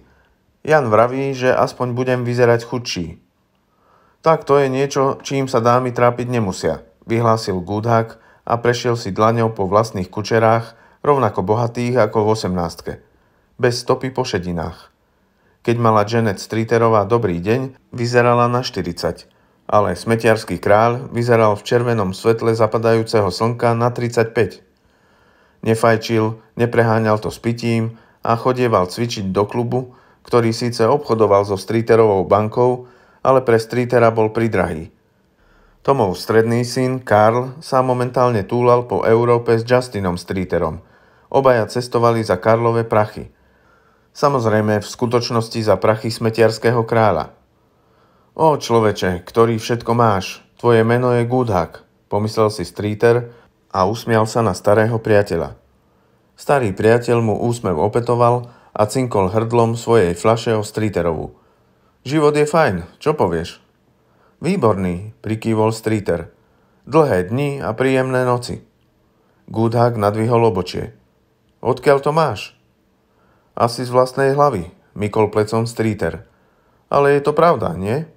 A: Jan vraví, že aspoň budem vyzerať chudší. Tak to je niečo, čím sa dámy trápiť nemusia, vyhlásil Gudhak a prešiel si dlaňou po vlastných kučerách, rovnako bohatých ako v osemnáctke. Bez stopy po šedinách. Keď mala Janet Streeterová dobrý deň, vyzerala na 40, ale smetiarský kráľ vyzeral v červenom svetle zapadajúceho slnka na 35. Nefajčil, nepreháňal to s pitím a chodieval cvičiť do klubu, ktorý síce obchodoval so Streeterovou bankou, ale pre Streetera bol pridrahý. Tomov stredný syn, Karl, sa momentálne túlal po Európe s Justinom Streeterom. Obaja cestovali za Karlové prachy. Samozrejme, v skutočnosti za prachy smetiarského kráľa. O človeče, ktorý všetko máš, tvoje meno je Goodhack, pomyslel si Streeter a usmial sa na starého priateľa. Starý priateľ mu úsmev opetoval a cinkol hrdlom svojej flaše o Streeterovu. Život je fajn, čo povieš? Výborný, prikývol Streeter. Dlhé dni a príjemné noci. Goodhack nadvihol obočie. Odkiaľ to máš? Asi z vlastnej hlavy, mykol plecom Streeter. Ale je to pravda, nie?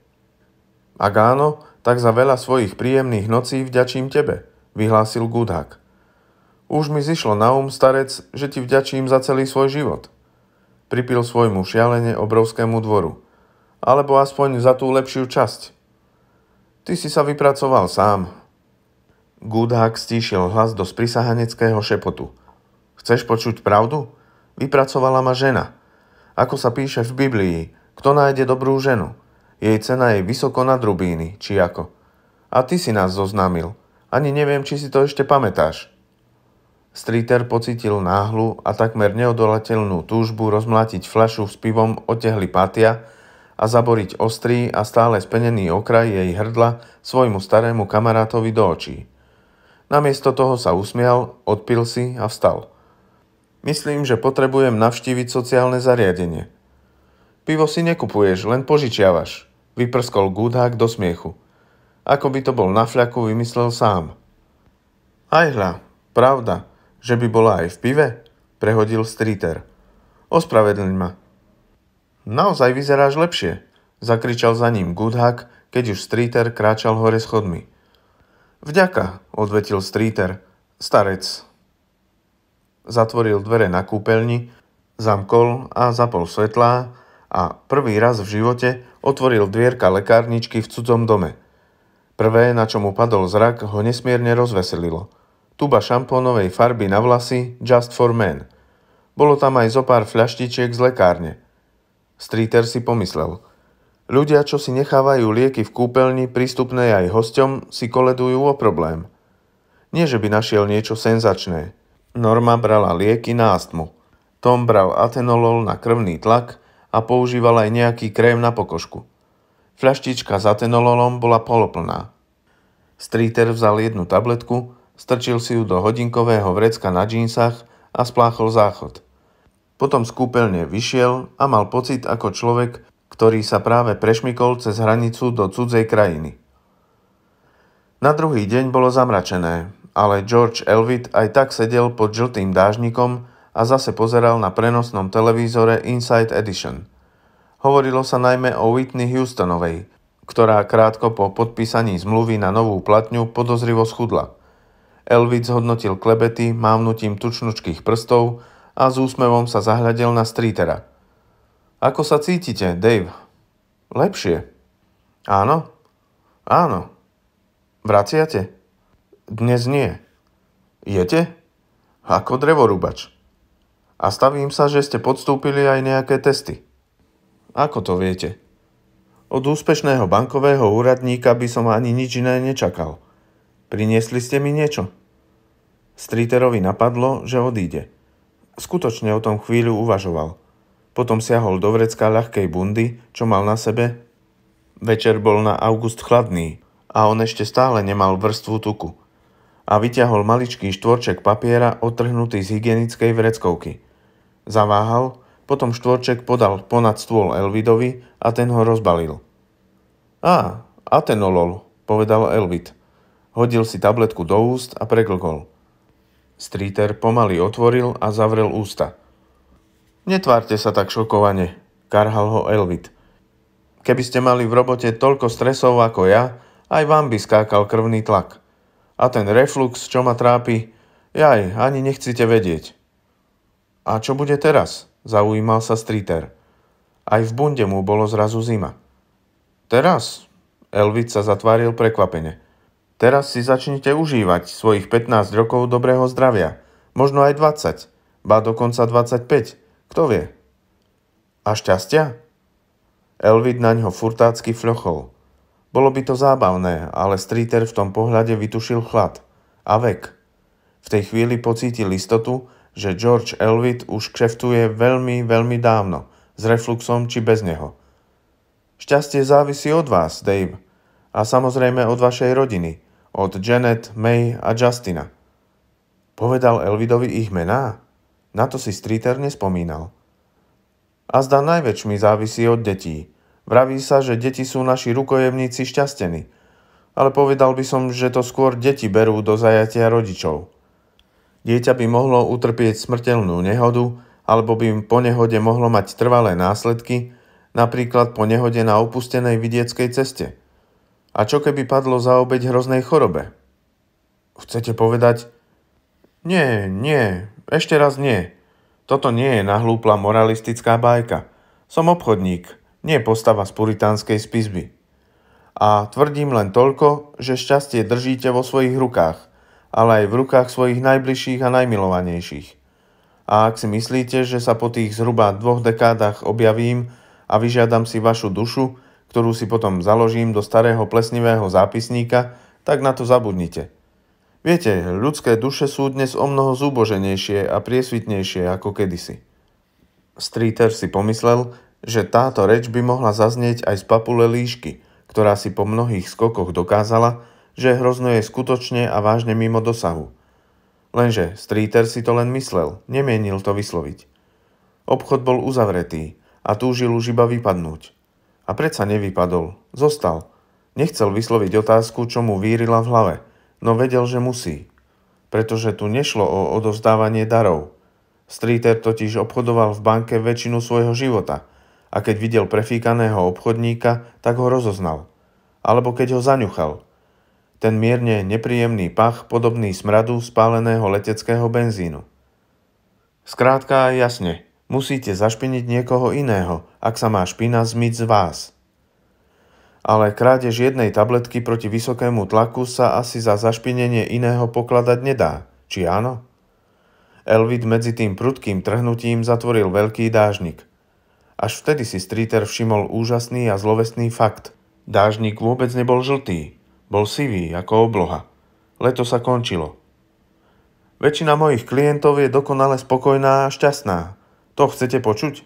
A: Ak áno, tak za veľa svojich príjemných nocí vďačím tebe – vyhlásil Gudhak. Už mi zišlo na um, starec, že ti vďačím za celý svoj život. Pripil svojmu šialene obrovskému dvoru. Alebo aspoň za tú lepšiu časť. Ty si sa vypracoval sám. Gudhak stíšil hlas do sprisahaneckého šepotu. Chceš počuť pravdu? Vypracovala ma žena. Ako sa píše v Biblii, kto nájde dobrú ženu? Jej cena je vysoko nad rubíny, či ako. A ty si nás zoznámil – ani neviem, či si to ešte pamätáš. Streeter pocítil náhlu a takmer neodolateľnú túžbu rozmlátiť fľašu s pivom otehli patia a zaboriť ostrý a stále spenený okraj jej hrdla svojmu starému kamarátovi do očí. Namiesto toho sa usmial, odpil si a vstal. Myslím, že potrebujem navštíviť sociálne zariadenie. Pivo si nekupuješ, len požičiavaš, vyprskol Goodhack do smiechu ako by to bol na fľaku vymyslel sám. Aj hľa, pravda, že by bola aj v pive, prehodil Streeter. Ospravedlň ma. Naozaj vyzeráš lepšie, zakričal za ním Goodhack, keď už Streeter kráčal hore schodmi. Vďaka, odvetil Streeter, starec. Zatvoril dvere na kúpeľni, zamkol a zapol svetlá a prvý raz v živote otvoril dvierka lekárničky v cudzom dome. Prvé, na čom upadol zrak, ho nesmierne rozveselilo. Tuba šampónovej farby na vlasy Just for Men. Bolo tam aj zo pár fľaštičiek z lekárne. Streeter si pomyslel. Ľudia, čo si nechávajú lieky v kúpeľni, prístupné aj hosťom, si koledujú o problém. Nie, že by našiel niečo senzačné. Norma brala lieky na astmu. Tom bral atenolol na krvný tlak a používal aj nejaký krém na pokožku. Fľaštička s atenololom bola poloplná. Streeter vzal jednu tabletku, strčil si ju do hodinkového vrecka na džínsach a spláchol záchod. Potom z kúpeľne vyšiel a mal pocit ako človek, ktorý sa práve prešmikol cez hranicu do cudzej krajiny. Na druhý deň bolo zamračené, ale George Elvit aj tak sedel pod žltým dážnikom a zase pozeral na prenosnom televízore Inside Edition – Hovorilo sa najmä o Whitney Houstonovej, ktorá krátko po podpísaní zmluvy na novú platňu podozrivo schudla. Elvis hodnotil klebety mávnutím tučnučkých prstov a s úsmevom sa zahľadil na strítera. Ako sa cítite, Dave? Lepšie. Áno? Áno. Vraciate? Dnes nie. Jete? Ako drevorúbač. A stavím sa, že ste podstúpili aj nejaké testy. Ako to viete? Od úspešného bankového úradníka by som ani nič iné nečakal. Priniesli ste mi niečo? Streeterovi napadlo, že odíde. Skutočne o tom chvíľu uvažoval. Potom siahol do vrecka ľahkej bundy, čo mal na sebe. Večer bol na august chladný a on ešte stále nemal vrstvu tuku. A vyťahol maličký štvorček papiera otrhnutý z hygienickej vreckovky. Zaváhal potom štvorček podal ponad stôl Elvidovi a ten ho rozbalil. Á, atenolol, povedal Elvid. Hodil si tabletku do úst a preglgol. Stríter pomaly otvoril a zavrel ústa. Netvárte sa tak šokovane, karhal ho Elvid. Keby ste mali v robote toľko stresov ako ja, aj vám by skákal krvný tlak. A ten reflux, čo ma trápi, jaj, ani nechcete vedieť. A čo bude teraz? Zaujímal sa Streeter. Aj v bunde mu bolo zrazu zima. Teraz? Elvis sa zatváril prekvapene. Teraz si začnite užívať svojich 15 rokov dobrého zdravia. Možno aj 20. Ba dokonca 25. Kto vie? A šťastia? Elvid na ňo furtácky fľochol. Bolo by to zábavné, ale Streeter v tom pohľade vytušil chlad. A vek. V tej chvíli pocítil istotu, že George Elvit už kšeftuje veľmi, veľmi dávno, s refluxom či bez neho. Šťastie závisí od vás, Dave, a samozrejme od vašej rodiny, od Janet, May a Justina. Povedal Elvidovi ich mená? Na to si Streeter nespomínal. A zdá najväčšmi závisí od detí. Vraví sa, že deti sú naši rukojemníci šťastení, ale povedal by som, že to skôr deti berú do zajatia rodičov. Dieťa by mohlo utrpieť smrteľnú nehodu alebo by po nehode mohlo mať trvalé následky, napríklad po nehode na opustenej vidieckej ceste. A čo keby padlo za obeď hroznej chorobe? Chcete povedať? Nie, nie, ešte raz nie. Toto nie je nahlúpla moralistická bajka. Som obchodník, nie postava z puritánskej spisby. A tvrdím len toľko, že šťastie držíte vo svojich rukách – ale aj v rukách svojich najbližších a najmilovanejších. A ak si myslíte, že sa po tých zhruba dvoch dekádach objavím a vyžiadam si vašu dušu, ktorú si potom založím do starého plesnivého zápisníka, tak na to zabudnite. Viete, ľudské duše sú dnes o mnoho zúboženejšie a priesvitnejšie ako kedysi. Streeter si pomyslel, že táto reč by mohla zaznieť aj z papule líšky, ktorá si po mnohých skokoch dokázala, že Hrozno je skutočne a vážne mimo dosahu. Lenže Streeter si to len myslel, nemienil to vysloviť. Obchod bol uzavretý a túžil už iba vypadnúť. A predsa nevypadol, zostal. Nechcel vysloviť otázku, čo mu vírila v hlave, no vedel, že musí. Pretože tu nešlo o odovzdávanie darov. Streeter totiž obchodoval v banke väčšinu svojho života a keď videl prefíkaného obchodníka, tak ho rozoznal. Alebo keď ho zaňuchal – ten mierne nepríjemný pach podobný smradu spáleného leteckého benzínu. Skrátka a jasne, musíte zašpiniť niekoho iného, ak sa má špina zmyť z vás. Ale krádež jednej tabletky proti vysokému tlaku sa asi za zašpinenie iného pokladať nedá, či áno? Elvid medzi tým prudkým trhnutím zatvoril veľký dážnik. Až vtedy si Streeter všimol úžasný a zlovestný fakt. Dážnik vôbec nebol žltý, bol sivý ako obloha. Leto sa končilo. Väčšina mojich klientov je dokonale spokojná a šťastná. To chcete počuť?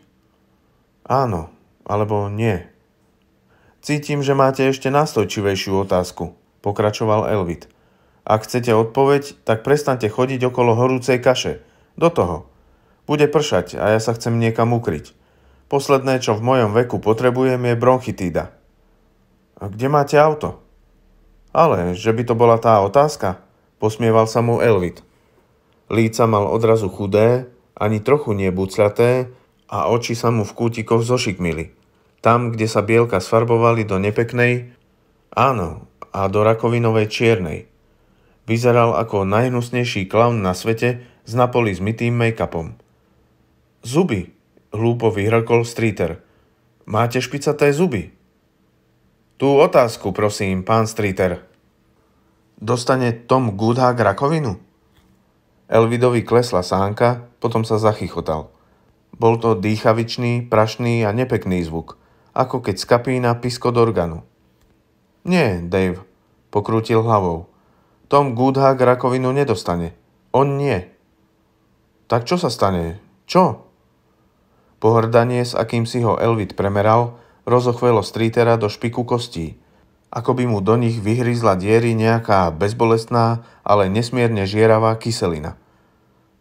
A: Áno, alebo nie. Cítim, že máte ešte nástojčivejšiu otázku, pokračoval Elvit. Ak chcete odpoveď, tak prestante chodiť okolo horúcej kaše. Do toho. Bude pršať a ja sa chcem niekam ukryť. Posledné, čo v mojom veku potrebujem, je bronchitída. A kde máte auto? Ale že by to bola tá otázka, posmieval sa mu Elvit. Líca mal odrazu chudé, ani trochu nebucľaté a oči sa mu v kútikoch zošikmili. Tam, kde sa bielka sfarbovali do nepeknej, áno, a do rakovinovej čiernej. Vyzeral ako najhnusnejší klaun na svete s napoli zmitým make-upom. Zuby, hlúpo vyhrkol Streeter. Máte špicaté zuby. Tú otázku, prosím, pán Streeter. Dostane Tom Goodhag rakovinu? Elvidovi klesla sánka, potom sa zachychotal. Bol to dýchavičný, prašný a nepekný zvuk, ako keď skapína pisko do organu. Nie, Dave, pokrútil hlavou. Tom Goodhag rakovinu nedostane. On nie. Tak čo sa stane? Čo? Pohrdanie, s akým si ho Elvid premeral, rozochvelo strítera do špiku kostí, ako by mu do nich vyhryzla diery nejaká bezbolestná, ale nesmierne žieravá kyselina.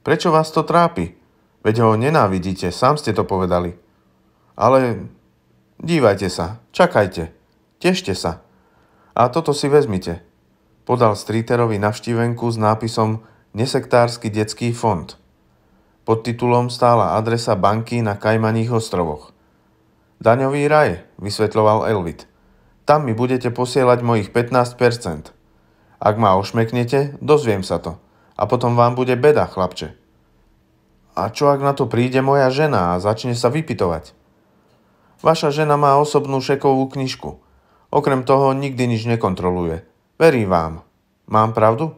A: Prečo vás to trápi? Veď ho nenávidíte, sám ste to povedali. Ale dívajte sa, čakajte, tešte sa. A toto si vezmite. Podal Streeterovi navštívenku s nápisom Nesektársky detský fond. Pod titulom stála adresa banky na Kajmaných ostrovoch. Daňový raj, vysvetľoval Elvit. Tam mi budete posielať mojich 15%. Ak ma ošmeknete, dozviem sa to. A potom vám bude beda, chlapče. A čo ak na to príde moja žena a začne sa vypitovať? Vaša žena má osobnú šekovú knižku. Okrem toho nikdy nič nekontroluje. Verí vám. Mám pravdu?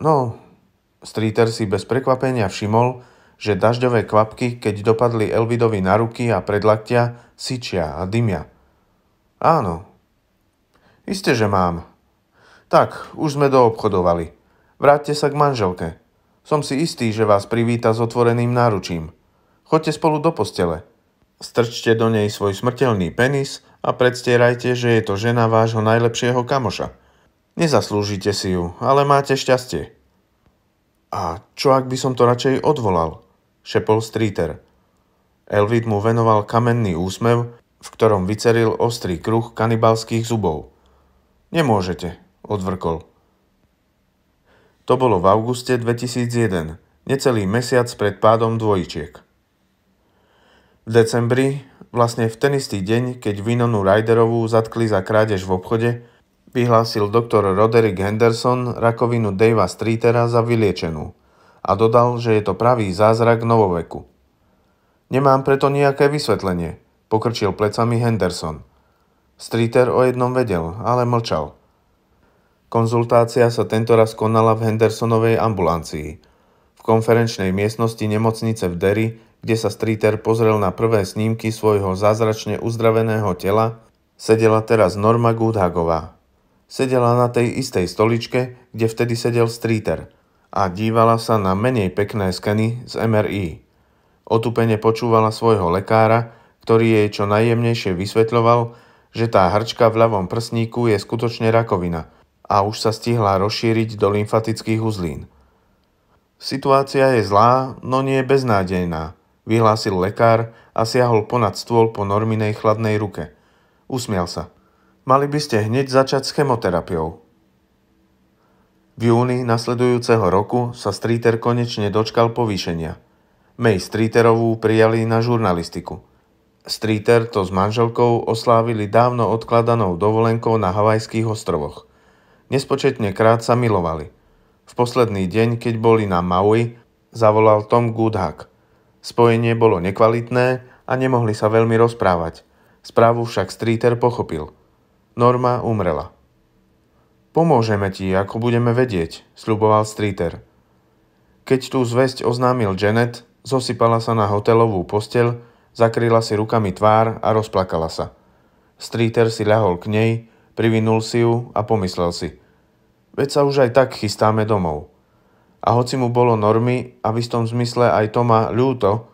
A: No, Streeter si bez prekvapenia všimol, že dažďové kvapky, keď dopadli Elvidovi na ruky a predlaktia, syčia a dymia. Áno. Isté, že mám. Tak, už sme doobchodovali. Vráťte sa k manželke. Som si istý, že vás privíta s otvoreným náručím. Choďte spolu do postele. Strčte do nej svoj smrteľný penis a predstierajte, že je to žena vášho najlepšieho kamoša. Nezaslúžite si ju, ale máte šťastie. A čo ak by som to radšej odvolal? šepol Streeter. Elvid mu venoval kamenný úsmev, v ktorom vyceril ostrý kruh kanibalských zubov. Nemôžete, odvrkol. To bolo v auguste 2001, necelý mesiac pred pádom dvojčiek. V decembri, vlastne v ten istý deň, keď Vinonu Ryderovú zatkli za krádež v obchode, vyhlásil doktor Roderick Henderson rakovinu Davea Streetera za vyliečenú a dodal, že je to pravý zázrak novoveku. Nemám preto nejaké vysvetlenie, pokrčil plecami Henderson. Streeter o jednom vedel, ale mlčal. Konzultácia sa tentoraz konala v Hendersonovej ambulancii, v konferenčnej miestnosti nemocnice v Derry, kde sa Streeter pozrel na prvé snímky svojho zázračne uzdraveného tela, sedela teraz Norma Goodhagová. Sedela na tej istej stoličke, kde vtedy sedel Streeter – a dívala sa na menej pekné skeny z MRI. Otupene počúvala svojho lekára, ktorý jej čo najjemnejšie vysvetľoval, že tá hrčka v ľavom prsníku je skutočne rakovina a už sa stihla rozšíriť do lymfatických uzlín. Situácia je zlá, no nie beznádejná, vyhlásil lekár a siahol ponad stôl po norminej chladnej ruke. Usmial sa. Mali by ste hneď začať s chemoterapiou, v júni nasledujúceho roku sa Streeter konečne dočkal povýšenia. May Streeterovú prijali na žurnalistiku. Streeter to s manželkou oslávili dávno odkladanou dovolenkou na Havajských ostrovoch. Nespočetne krát sa milovali. V posledný deň, keď boli na Maui, zavolal Tom Goodhack. Spojenie bolo nekvalitné a nemohli sa veľmi rozprávať. Správu však Streeter pochopil. Norma umrela. Pomôžeme ti, ako budeme vedieť, sľuboval Streeter. Keď tú zväzť oznámil Janet, zosypala sa na hotelovú posteľ, zakryla si rukami tvár a rozplakala sa. Streeter si ľahol k nej, privinul si ju a pomyslel si. Veď sa už aj tak chystáme domov. A hoci mu bolo normy a v istom zmysle aj Toma ľúto,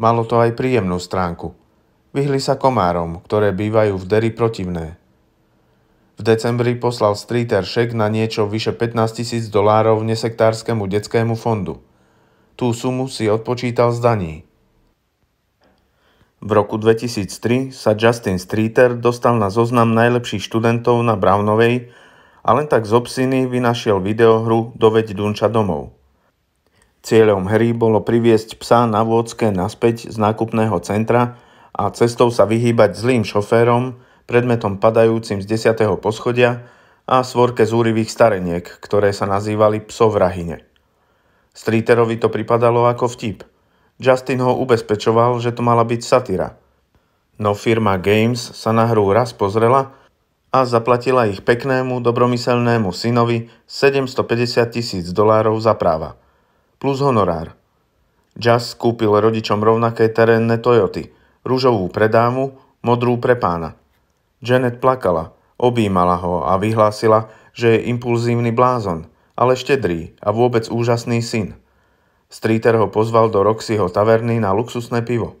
A: malo to aj príjemnú stránku. Vyhli sa komárom, ktoré bývajú v dery protivné. V decembri poslal Streeter šek na niečo vyše 15 tisíc dolárov nesektárskému detskému fondu. Tú sumu si odpočítal z daní. V roku 2003 sa Justin Streeter dostal na zoznam najlepších študentov na Brownovej a len tak z obsiny vynašiel videohru Doveď Dunča domov. Cieľom hry bolo priviesť psa na vôdzke naspäť z nákupného centra a cestou sa vyhýbať zlým šoférom, predmetom padajúcim z 10. poschodia a svorke zúrivých stareniek, ktoré sa nazývali psovrahine. Streeterovi to pripadalo ako vtip. Justin ho ubezpečoval, že to mala byť satyra. No firma Games sa na hru raz pozrela a zaplatila ich peknému, dobromyselnému synovi 750 tisíc dolárov za práva. Plus honorár. Jazz kúpil rodičom rovnaké terénne Toyoty, rúžovú pre dámu, modrú pre pána. Janet plakala, objímala ho a vyhlásila, že je impulzívny blázon, ale štedrý a vôbec úžasný syn. Streeter ho pozval do Roxyho taverny na luxusné pivo.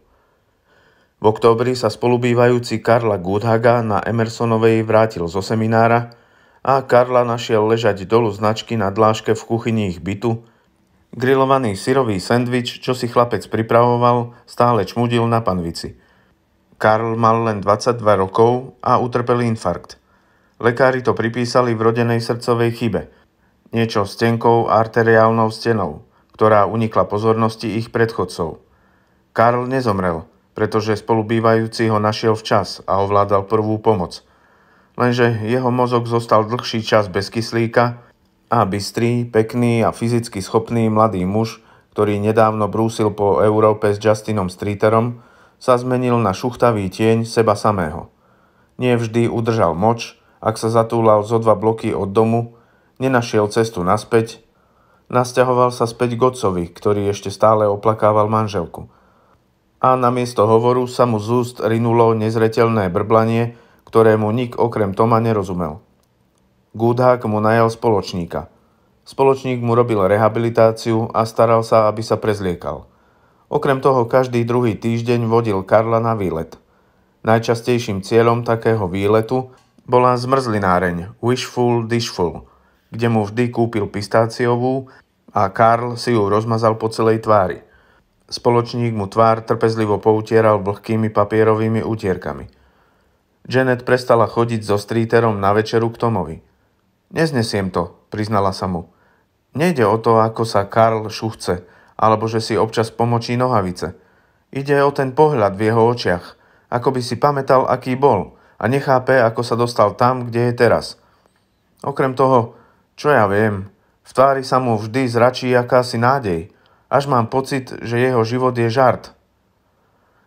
A: V októbri sa spolubývajúci Karla Goodhaga na Emersonovej vrátil zo seminára a Karla našiel ležať dolu značky na dláške v kuchyni ich bytu. Grilovaný syrový sendvič, čo si chlapec pripravoval, stále čmudil na panvici – Karl mal len 22 rokov a utrpel infarkt. Lekári to pripísali v rodenej srdcovej chybe, niečo s tenkou arteriálnou stenou, ktorá unikla pozornosti ich predchodcov. Karl nezomrel, pretože spolubývajúci ho našiel včas a ovládal prvú pomoc. Lenže jeho mozog zostal dlhší čas bez kyslíka a bystrý, pekný a fyzicky schopný mladý muž, ktorý nedávno brúsil po Európe s Justinom Streeterom, sa zmenil na šuchtavý tieň seba samého. Nie vždy udržal moč, ak sa zatúlal zo dva bloky od domu, nenašiel cestu naspäť, nasťahoval sa späť k otcovi, ktorý ešte stále oplakával manželku. A namiesto hovoru sa mu z úst rinulo nezretelné brblanie, ktorému nik okrem Toma nerozumel. Goodhack mu najal spoločníka. Spoločník mu robil rehabilitáciu a staral sa, aby sa prezliekal – Okrem toho každý druhý týždeň vodil Karla na výlet. Najčastejším cieľom takého výletu bola zmrzlináreň Wishful Dishful, kde mu vždy kúpil pistáciovú a Karl si ju rozmazal po celej tvári. Spoločník mu tvár trpezlivo poutieral vlhkými papierovými utierkami. Janet prestala chodiť so stríterom na večeru k Tomovi. Neznesiem to, priznala sa mu. Nejde o to, ako sa Karl šuchce – alebo že si občas pomočí nohavice. Ide o ten pohľad v jeho očiach, ako by si pamätal, aký bol a nechápe, ako sa dostal tam, kde je teraz. Okrem toho, čo ja viem, v tvári sa mu vždy zračí akási nádej, až mám pocit, že jeho život je žart.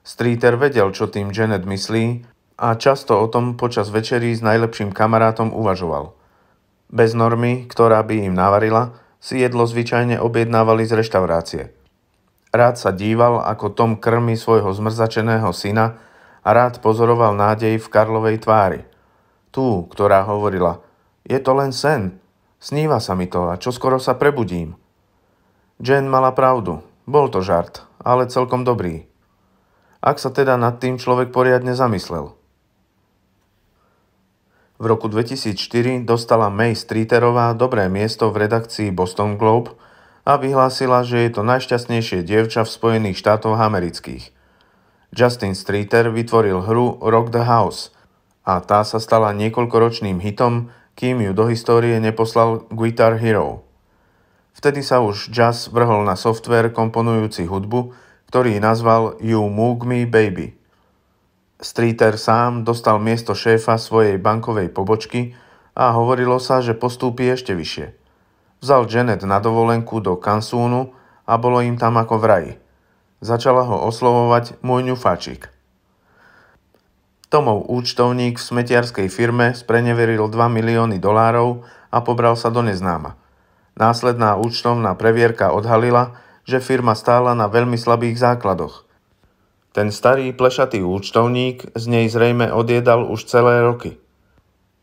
A: Streeter vedel, čo tým Janet myslí a často o tom počas večerí s najlepším kamarátom uvažoval. Bez normy, ktorá by im navarila, si jedlo zvyčajne objednávali z reštaurácie. Rád sa díval, ako Tom krmi svojho zmrzačeného syna a rád pozoroval nádej v Karlovej tvári. Tú, ktorá hovorila, je to len sen, sníva sa mi to a čo skoro sa prebudím. Jen mala pravdu, bol to žart, ale celkom dobrý. Ak sa teda nad tým človek poriadne zamyslel – v roku 2004 dostala May Streeterová dobré miesto v redakcii Boston Globe a vyhlásila, že je to najšťastnejšie dievča v Spojených štátoch amerických. Justin Streeter vytvoril hru Rock the House a tá sa stala niekoľkoročným hitom, kým ju do histórie neposlal Guitar Hero. Vtedy sa už jazz vrhol na software komponujúci hudbu, ktorý nazval You Moog Me Baby – Streeter sám dostal miesto šéfa svojej bankovej pobočky a hovorilo sa, že postúpi ešte vyššie. Vzal Janet na dovolenku do Kansúnu a bolo im tam ako v raji. Začala ho oslovovať môj ňufáčik. Tomov účtovník v smetiarskej firme spreneveril 2 milióny dolárov a pobral sa do neznáma. Následná účtovná previerka odhalila, že firma stála na veľmi slabých základoch – ten starý plešatý účtovník z nej zrejme odjedal už celé roky.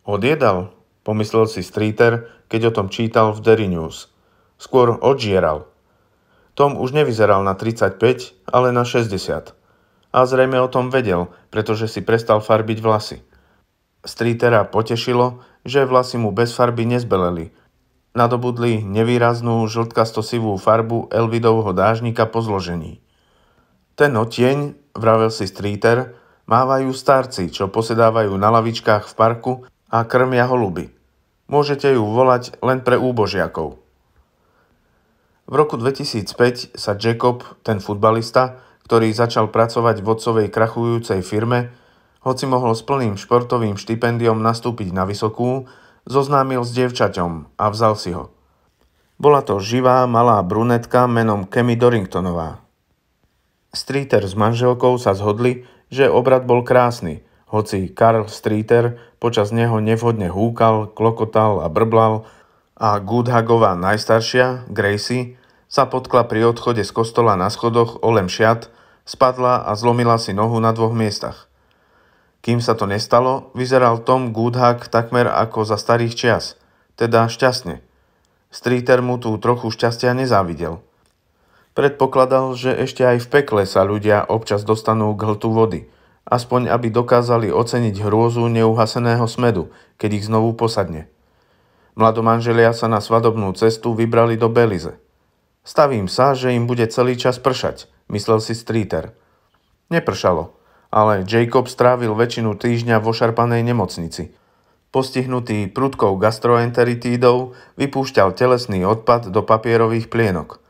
A: Odjedal, pomyslel si Streeter, keď o tom čítal v Derry News. Skôr odžieral. Tom už nevyzeral na 35, ale na 60. A zrejme o tom vedel, pretože si prestal farbiť vlasy. Streetera potešilo, že vlasy mu bez farby nezbeleli. Nadobudli nevýraznú žltkasto-sivú farbu Elvidovho dážnika po zložení. Ten oteň, vravel si Streeter, mávajú starci, čo posedávajú na lavičkách v parku a krmia holuby. Môžete ju volať len pre úbožiakov. V roku 2005 sa Jacob, ten futbalista, ktorý začal pracovať v otcovej krachujúcej firme, hoci mohol s plným športovým štipendiom nastúpiť na vysokú, zoznámil s devčaťom a vzal si ho. Bola to živá malá brunetka menom Kemi Dorringtonová. Streeter s manželkou sa zhodli, že obrad bol krásny, hoci Karl Streeter počas neho nevhodne húkal, klokotal a brblal a Goodhagová najstaršia, Gracie, sa potkla pri odchode z kostola na schodoch o lemšiat, spadla a zlomila si nohu na dvoch miestach. Kým sa to nestalo, vyzeral Tom Goodhag takmer ako za starých čias, teda šťastne. Streeter mu tu trochu šťastia nezávidel – Predpokladal, že ešte aj v pekle sa ľudia občas dostanú k hltu vody, aspoň aby dokázali oceniť hrôzu neuhaseného smedu, keď ich znovu posadne. Mladomanželia sa na svadobnú cestu vybrali do Belize. Stavím sa, že im bude celý čas pršať, myslel si Streeter. Nepršalo, ale Jacob strávil väčšinu týždňa vo šarpanej nemocnici. Postihnutý prudkou gastroenteritídou vypúšťal telesný odpad do papierových plienok –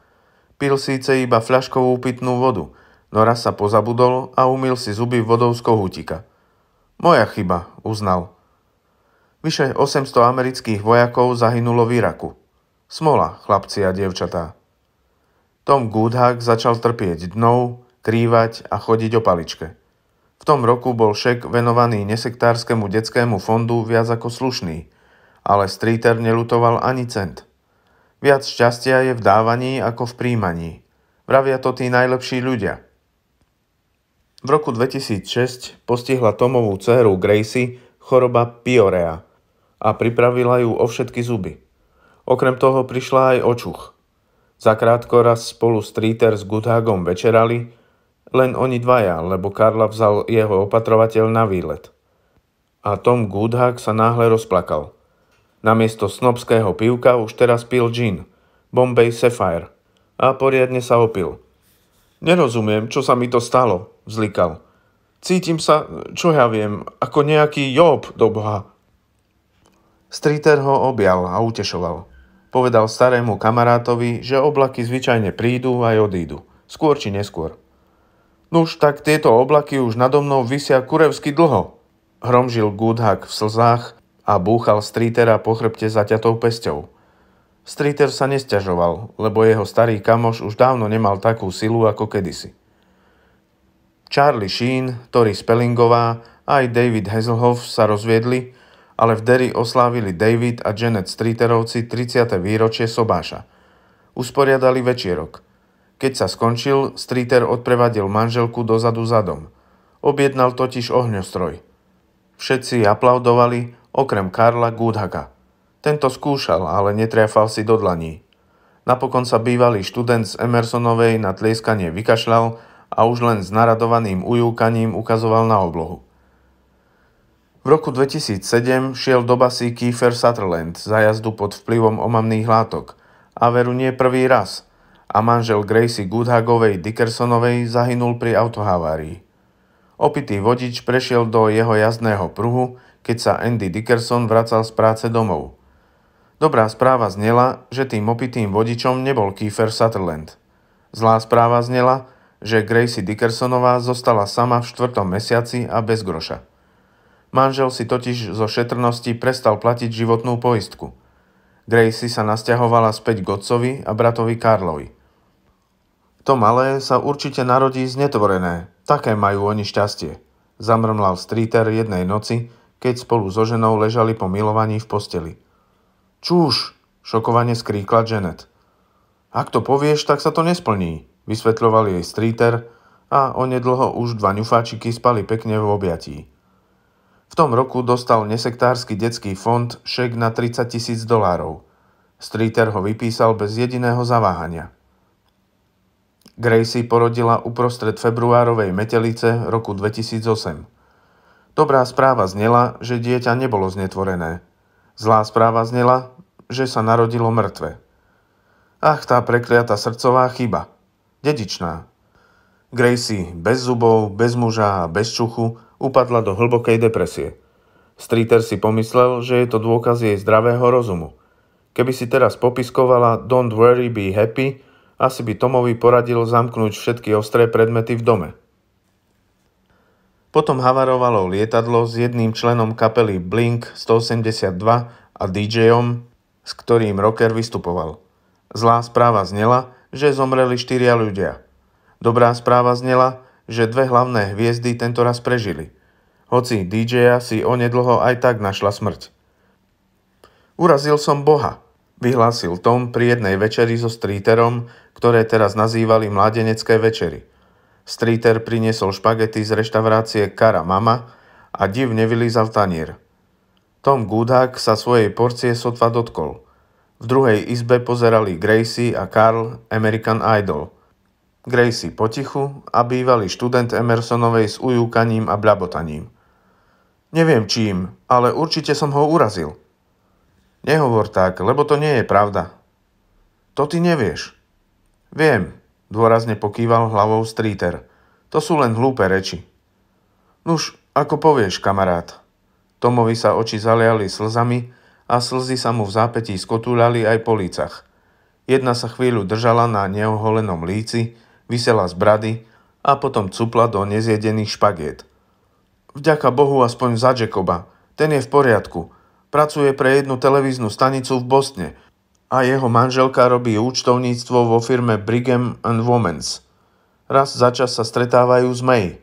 A: Pil síce iba fľaškovú pitnú vodu, no raz sa pozabudol a umil si zuby vodou z kohútika. Moja chyba, uznal. Vyše 800 amerických vojakov zahynulo v Iraku. Smola, chlapci a dievčatá. Tom Goodhack začal trpieť dnou, krývať a chodiť o paličke. V tom roku bol šek venovaný nesektárskemu detskému fondu viac ako slušný, ale Streeter nelutoval ani cent. Viac šťastia je v dávaní ako v príjmaní. Vravia to tí najlepší ľudia. V roku 2006 postihla Tomovú dceru Gracie choroba Piorea a pripravila ju o všetky zuby. Okrem toho prišla aj očuch. Zakrátko raz spolu s Tríter s Goodhagom večerali, len oni dvaja, lebo Karla vzal jeho opatrovateľ na výlet. A Tom Goodhag sa náhle rozplakal – Namiesto snobského pivka už teraz pil gin, Bombay Sapphire. A poriadne sa opil. Nerozumiem, čo sa mi to stalo, vzlikal. Cítim sa, čo ja viem, ako nejaký Job do Boha. Streeter ho objal a utešoval. Povedal starému kamarátovi, že oblaky zvyčajne prídu aj odídu. Skôr či neskôr. Nuž, tak tieto oblaky už nado mnou vysia kurevsky dlho. Hromžil Goodhack v slzách a búchal Streetera po chrbte zaťatou pesťou. Streeter sa nestiažoval, lebo jeho starý kamoš už dávno nemal takú silu ako kedysi. Charlie Sheen, Tori Spellingová a aj David Hazelhoff sa rozviedli, ale v Derry oslávili David a Janet Streeterovci 30. výročie Sobáša. Usporiadali večierok – keď sa skončil, Streeter odprevadil manželku dozadu zadom. Objednal totiž ohňostroj. Všetci aplaudovali okrem Karla Gudhaga. Tento skúšal, ale netriafal si do dlaní. Napokon sa bývalý študent z Emersonovej na tlieskanie vykašľal a už len s naradovaným ujúkaním ukazoval na oblohu. V roku 2007 šiel do basy Kiefer Sutherland za jazdu pod vplyvom omamných látok a veru nie prvý raz a manžel Gracie Goodhagovej Dickersonovej zahynul pri autohavárii. Opitý vodič prešiel do jeho jazdného pruhu keď sa Andy Dickerson vracal z práce domov. Dobrá správa znela, že tým opitým vodičom nebol Kiefer Sutherland. Zlá správa znela, že Gracie Dickersonová zostala sama v štvrtom mesiaci a bez groša. Manžel si totiž zo šetrnosti prestal platiť životnú poistku. Gracie sa nasťahovala späť Godcovi a bratovi Karlovi. To malé sa určite narodí znetvorené, také majú oni šťastie, zamrmlal Streeter jednej noci, keď spolu so ženou ležali po milovaní v posteli. Čúš, šokovane skríkla Janet. Ak to povieš, tak sa to nesplní, vysvetľoval jej stríter a onedlho už dva ňufáčiky spali pekne v objatí. V tom roku dostal nesektársky detský fond šek na 30 tisíc dolárov. Stríter ho vypísal bez jediného zaváhania. Gracie porodila uprostred februárovej metelice roku 2008. Dobrá správa znela, že dieťa nebolo znetvorené. Zlá správa znela, že sa narodilo mŕtve. Ach, tá prekliatá srdcová chyba. Dedičná. Gracie bez zubov, bez muža a bez čuchu upadla do hlbokej depresie. Streeter si pomyslel, že je to dôkaz jej zdravého rozumu. Keby si teraz popiskovala Don't worry, be happy, asi by Tomovi poradil zamknúť všetky ostré predmety v dome. Potom havarovalo lietadlo s jedným členom kapely Blink 182 a DJom, s ktorým rocker vystupoval. Zlá správa znela, že zomreli štyria ľudia. Dobrá správa znela, že dve hlavné hviezdy tento raz prežili. Hoci dj si onedlho aj tak našla smrť. Urazil som Boha, vyhlásil Tom pri jednej večeri so streeterom, ktoré teraz nazývali mládenecké večery – Streeter priniesol špagety z reštaurácie Kara Mama a divne vylízal tanier. Tom Goodhack sa svojej porcie sotva dotkol. V druhej izbe pozerali Gracie a Carl American Idol. Gracie potichu a bývalý študent Emersonovej s ujúkaním a blabotaním. Neviem čím, ale určite som ho urazil. Nehovor tak, lebo to nie je pravda. To ty nevieš. Viem, Dôrazne pokýval hlavou Streeter. To sú len hlúpe reči. Nuž, ako povieš, kamarát. Tomovi sa oči zaliali slzami a slzy sa mu v zápetí skotúľali aj po lícach. Jedna sa chvíľu držala na neoholenom líci, vysela z brady a potom cupla do nezjedených špagiet. Vďaka Bohu aspoň za Jacoba, ten je v poriadku. Pracuje pre jednu televíznu stanicu v Bostne – a jeho manželka robí účtovníctvo vo firme Brigham and Women's. Raz za čas sa stretávajú s May.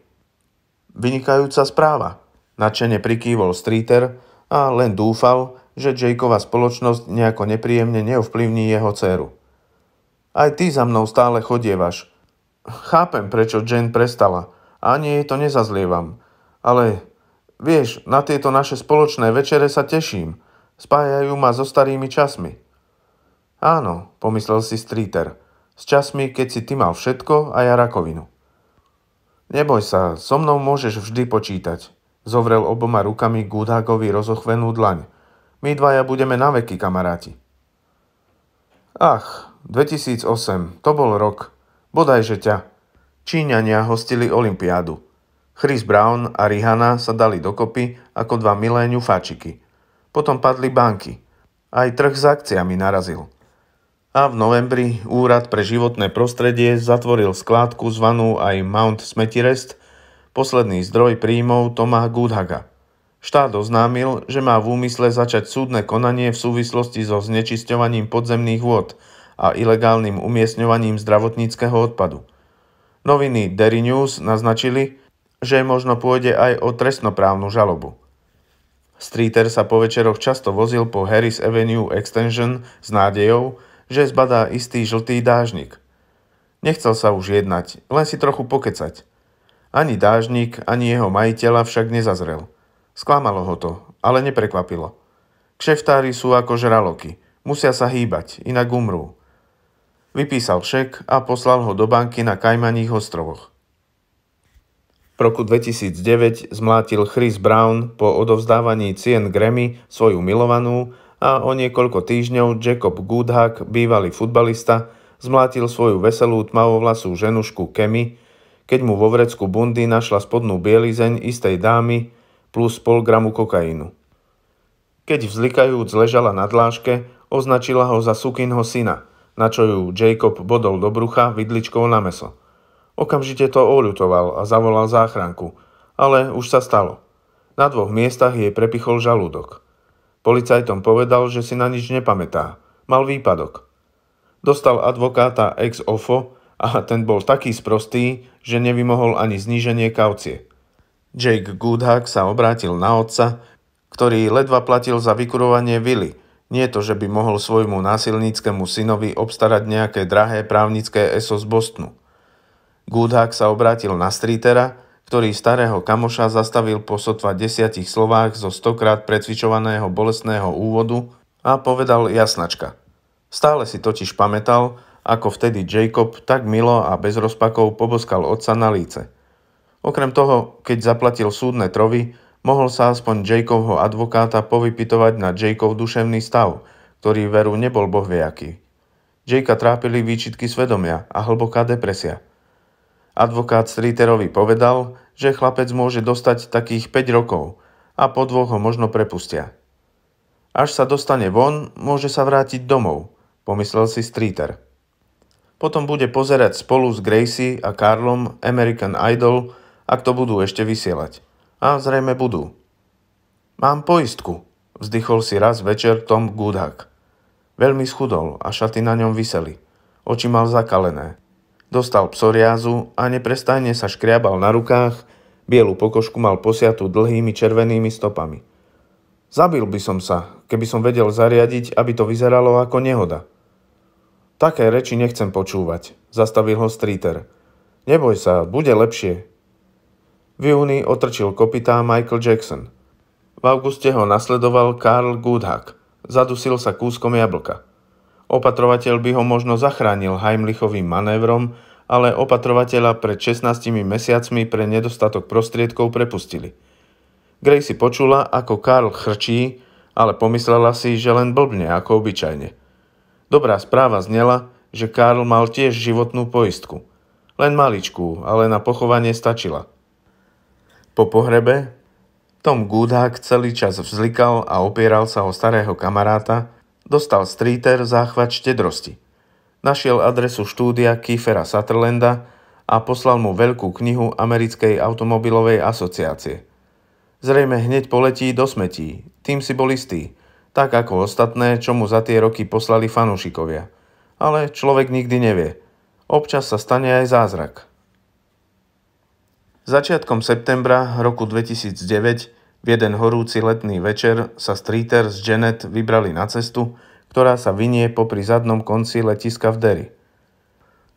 A: Vynikajúca správa. Načene prikývol Streeter a len dúfal, že Jakeova spoločnosť nejako nepríjemne neovplyvní jeho dceru. Aj ty za mnou stále chodievaš. Chápem, prečo Jane prestala. Ani jej to nezazlievam. Ale vieš, na tieto naše spoločné večere sa teším. Spájajú ma so starými časmi. Áno, pomyslel si Streeter. S časmi, keď si ty mal všetko a ja rakovinu. Neboj sa, so mnou môžeš vždy počítať. Zovrel oboma rukami Gudhagovi rozochvenú dlaň. My dvaja budeme na veky kamaráti. Ach, 2008, to bol rok. Bodajže ťa. Číňania hostili Olympiádu. Chris Brown a Rihanna sa dali dokopy ako dva milé ňufáčiky. Potom padli banky. Aj trh s akciami narazil a v novembri Úrad pre životné prostredie zatvoril skládku zvanú aj Mount Smetirest, posledný zdroj príjmov Toma Goodhaga. Štát oznámil, že má v úmysle začať súdne konanie v súvislosti so znečisťovaním podzemných vôd a ilegálnym umiestňovaním zdravotníckého odpadu. Noviny Derry News naznačili, že možno pôjde aj o trestnoprávnu žalobu. Streeter sa po večeroch často vozil po Harris Avenue Extension s nádejou, že zbadá istý žltý dážnik. Nechcel sa už jednať, len si trochu pokecať. Ani dážnik, ani jeho majiteľa však nezazrel. Sklamalo ho to, ale neprekvapilo. Kšeftári sú ako žraloky, musia sa hýbať, inak umrú. Vypísal šek a poslal ho do banky na Kajmaných ostrovoch. V roku 2009 zmlátil Chris Brown po odovzdávaní cien Grammy svoju milovanú a o niekoľko týždňov Jacob Goodhack, bývalý futbalista, zmlátil svoju veselú tmavovlasú ženušku Kemi, keď mu vo vrecku bundy našla spodnú bielizeň istej dámy plus pol gramu kokainu. Keď vzlikajúc ležala na dláške, označila ho za sukinho syna, na čo ju Jacob bodol do brucha vidličkou na meso. Okamžite to oľutoval a zavolal záchranku, ale už sa stalo. Na dvoch miestach jej prepichol žalúdok. Policajtom povedal, že si na nič nepamätá. Mal výpadok. Dostal advokáta ex ofo a ten bol taký sprostý, že nevymohol ani zníženie kaucie. Jake Goodhack sa obrátil na otca, ktorý ledva platil za vykurovanie vily. Nie to, že by mohol svojmu násilníckému synovi obstarať nejaké drahé právnické ESO z Bostonu. Goodhack sa obrátil na Streetera, ktorý starého kamoša zastavil po sotva desiatich slovách zo stokrát precvičovaného bolestného úvodu a povedal jasnačka. Stále si totiž pamätal, ako vtedy Jacob tak milo a bez rozpakov poboskal otca na líce. Okrem toho, keď zaplatil súdne trovy, mohol sa aspoň Jacobho advokáta povypitovať na Jacob duševný stav, ktorý veru nebol bohviaký. Jaký. Jakea trápili výčitky svedomia a hlboká depresia – Advokát Streeterovi povedal, že chlapec môže dostať takých 5 rokov a po dvoch ho možno prepustia. Až sa dostane von, môže sa vrátiť domov, pomyslel si Streeter. Potom bude pozerať spolu s Gracie a Karlom American Idol, ak to budú ešte vysielať. A zrejme budú. Mám poistku, vzdychol si raz večer Tom Goodhack. Veľmi schudol a šaty na ňom vyseli. Oči mal zakalené. Dostal psoriázu a neprestajne sa škriabal na rukách, bielu pokožku mal posiatu dlhými červenými stopami. Zabil by som sa, keby som vedel zariadiť, aby to vyzeralo ako nehoda. Také reči nechcem počúvať, zastavil ho Streeter. Neboj sa, bude lepšie. V júni otrčil kopytá Michael Jackson. V auguste ho nasledoval Karl Goodhack. Zadusil sa kúskom jablka. Opatrovateľ by ho možno zachránil Heimlichovým manévrom, ale opatrovateľa pred 16 mesiacmi pre nedostatok prostriedkov prepustili. Gray si počula, ako Karl chrčí, ale pomyslela si, že len blbne, ako obyčajne. Dobrá správa znela, že Karl mal tiež životnú poistku. Len maličkú, ale na pochovanie stačila. Po pohrebe Tom Goodhack celý čas vzlikal a opieral sa o starého kamaráta, dostal Streeter záchvat štedrosti. Našiel adresu štúdia Kiefera Sutherlanda a poslal mu veľkú knihu Americkej automobilovej asociácie. Zrejme hneď poletí do smetí, tým si bol istý, tak ako ostatné, čo mu za tie roky poslali fanúšikovia. Ale človek nikdy nevie. Občas sa stane aj zázrak. Začiatkom septembra roku 2009 v jeden horúci letný večer sa Streeter s Janet vybrali na cestu, ktorá sa vynie popri zadnom konci letiska v Derry.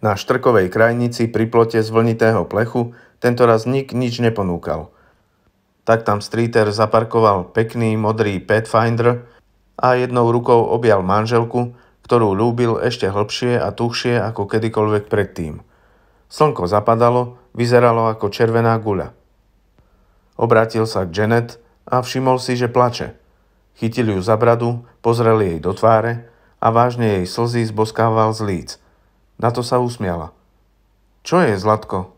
A: Na štrkovej krajnici pri plote z vlnitého plechu raz nik nič neponúkal. Tak tam Streeter zaparkoval pekný modrý Pathfinder a jednou rukou objal manželku, ktorú ľúbil ešte hlbšie a tuhšie ako kedykoľvek predtým. Slnko zapadalo, vyzeralo ako červená guľa. Obrátil sa k Janet a všimol si, že plače. Chytil ju za bradu, pozrel jej do tváre a vážne jej slzy zboskával z líc. Na to sa usmiala. Čo je, Zlatko?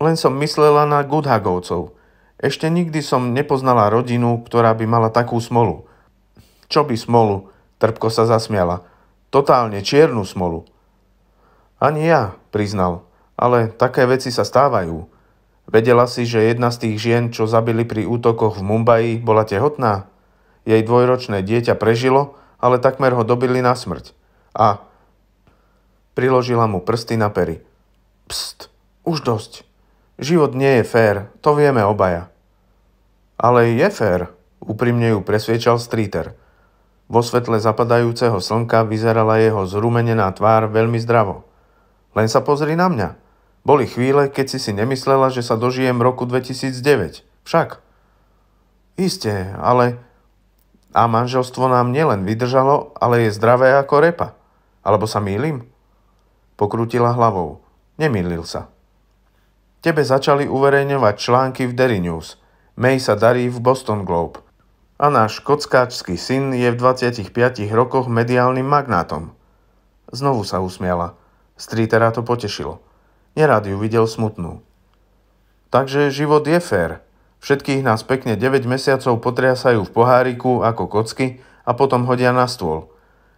A: Len som myslela na Goodhagovcov. Ešte nikdy som nepoznala rodinu, ktorá by mala takú smolu. Čo by smolu? Trpko sa zasmiala. Totálne čiernu smolu. Ani ja, priznal. Ale také veci sa stávajú. Vedela si, že jedna z tých žien, čo zabili pri útokoch v Mumbai, bola tehotná? Jej dvojročné dieťa prežilo, ale takmer ho dobili na smrť. A priložila mu prsty na pery. Pst, už dosť. Život nie je fér, to vieme obaja. Ale je fér, úprimne ju presviečal Streeter. Vo svetle zapadajúceho slnka vyzerala jeho zrumenená tvár veľmi zdravo. Len sa pozri na mňa. Boli chvíle, keď si si nemyslela, že sa dožijem roku 2009. Však. Isté, ale... A manželstvo nám nielen vydržalo, ale je zdravé ako repa. Alebo sa mýlim? Pokrútila hlavou. Nemýlil sa. Tebe začali uverejňovať články v Derry News. May sa darí v Boston Globe. A náš kockáčský syn je v 25 rokoch mediálnym magnátom. Znovu sa usmiala. Strítera to potešilo. Nerád ju videl smutnú. Takže život je fér. Všetkých nás pekne 9 mesiacov potriasajú v poháriku ako kocky a potom hodia na stôl.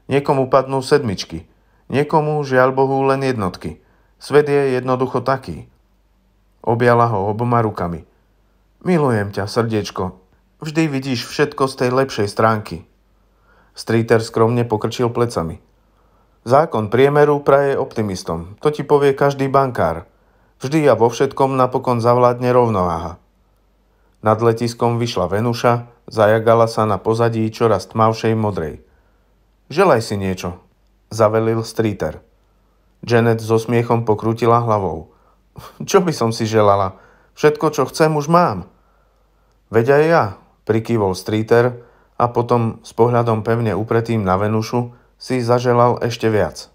A: Niekomu padnú sedmičky, niekomu, žiaľ Bohu, len jednotky. Svet je jednoducho taký. Objala ho oboma rukami. Milujem ťa, srdiečko. Vždy vidíš všetko z tej lepšej stránky. Streeter skromne pokrčil plecami. Zákon priemeru praje optimistom. To ti povie každý bankár. Vždy a vo všetkom napokon zavládne rovnováha. Nad letiskom vyšla Venuša, zajagala sa na pozadí čoraz tmavšej modrej. Želaj si niečo, zavelil Streeter. Janet so smiechom pokrútila hlavou. Čo by som si želala? Všetko, čo chcem, už mám. Veď aj ja, prikývol Streeter a potom s pohľadom pevne upretým na Venušu si zaželal ešte viac.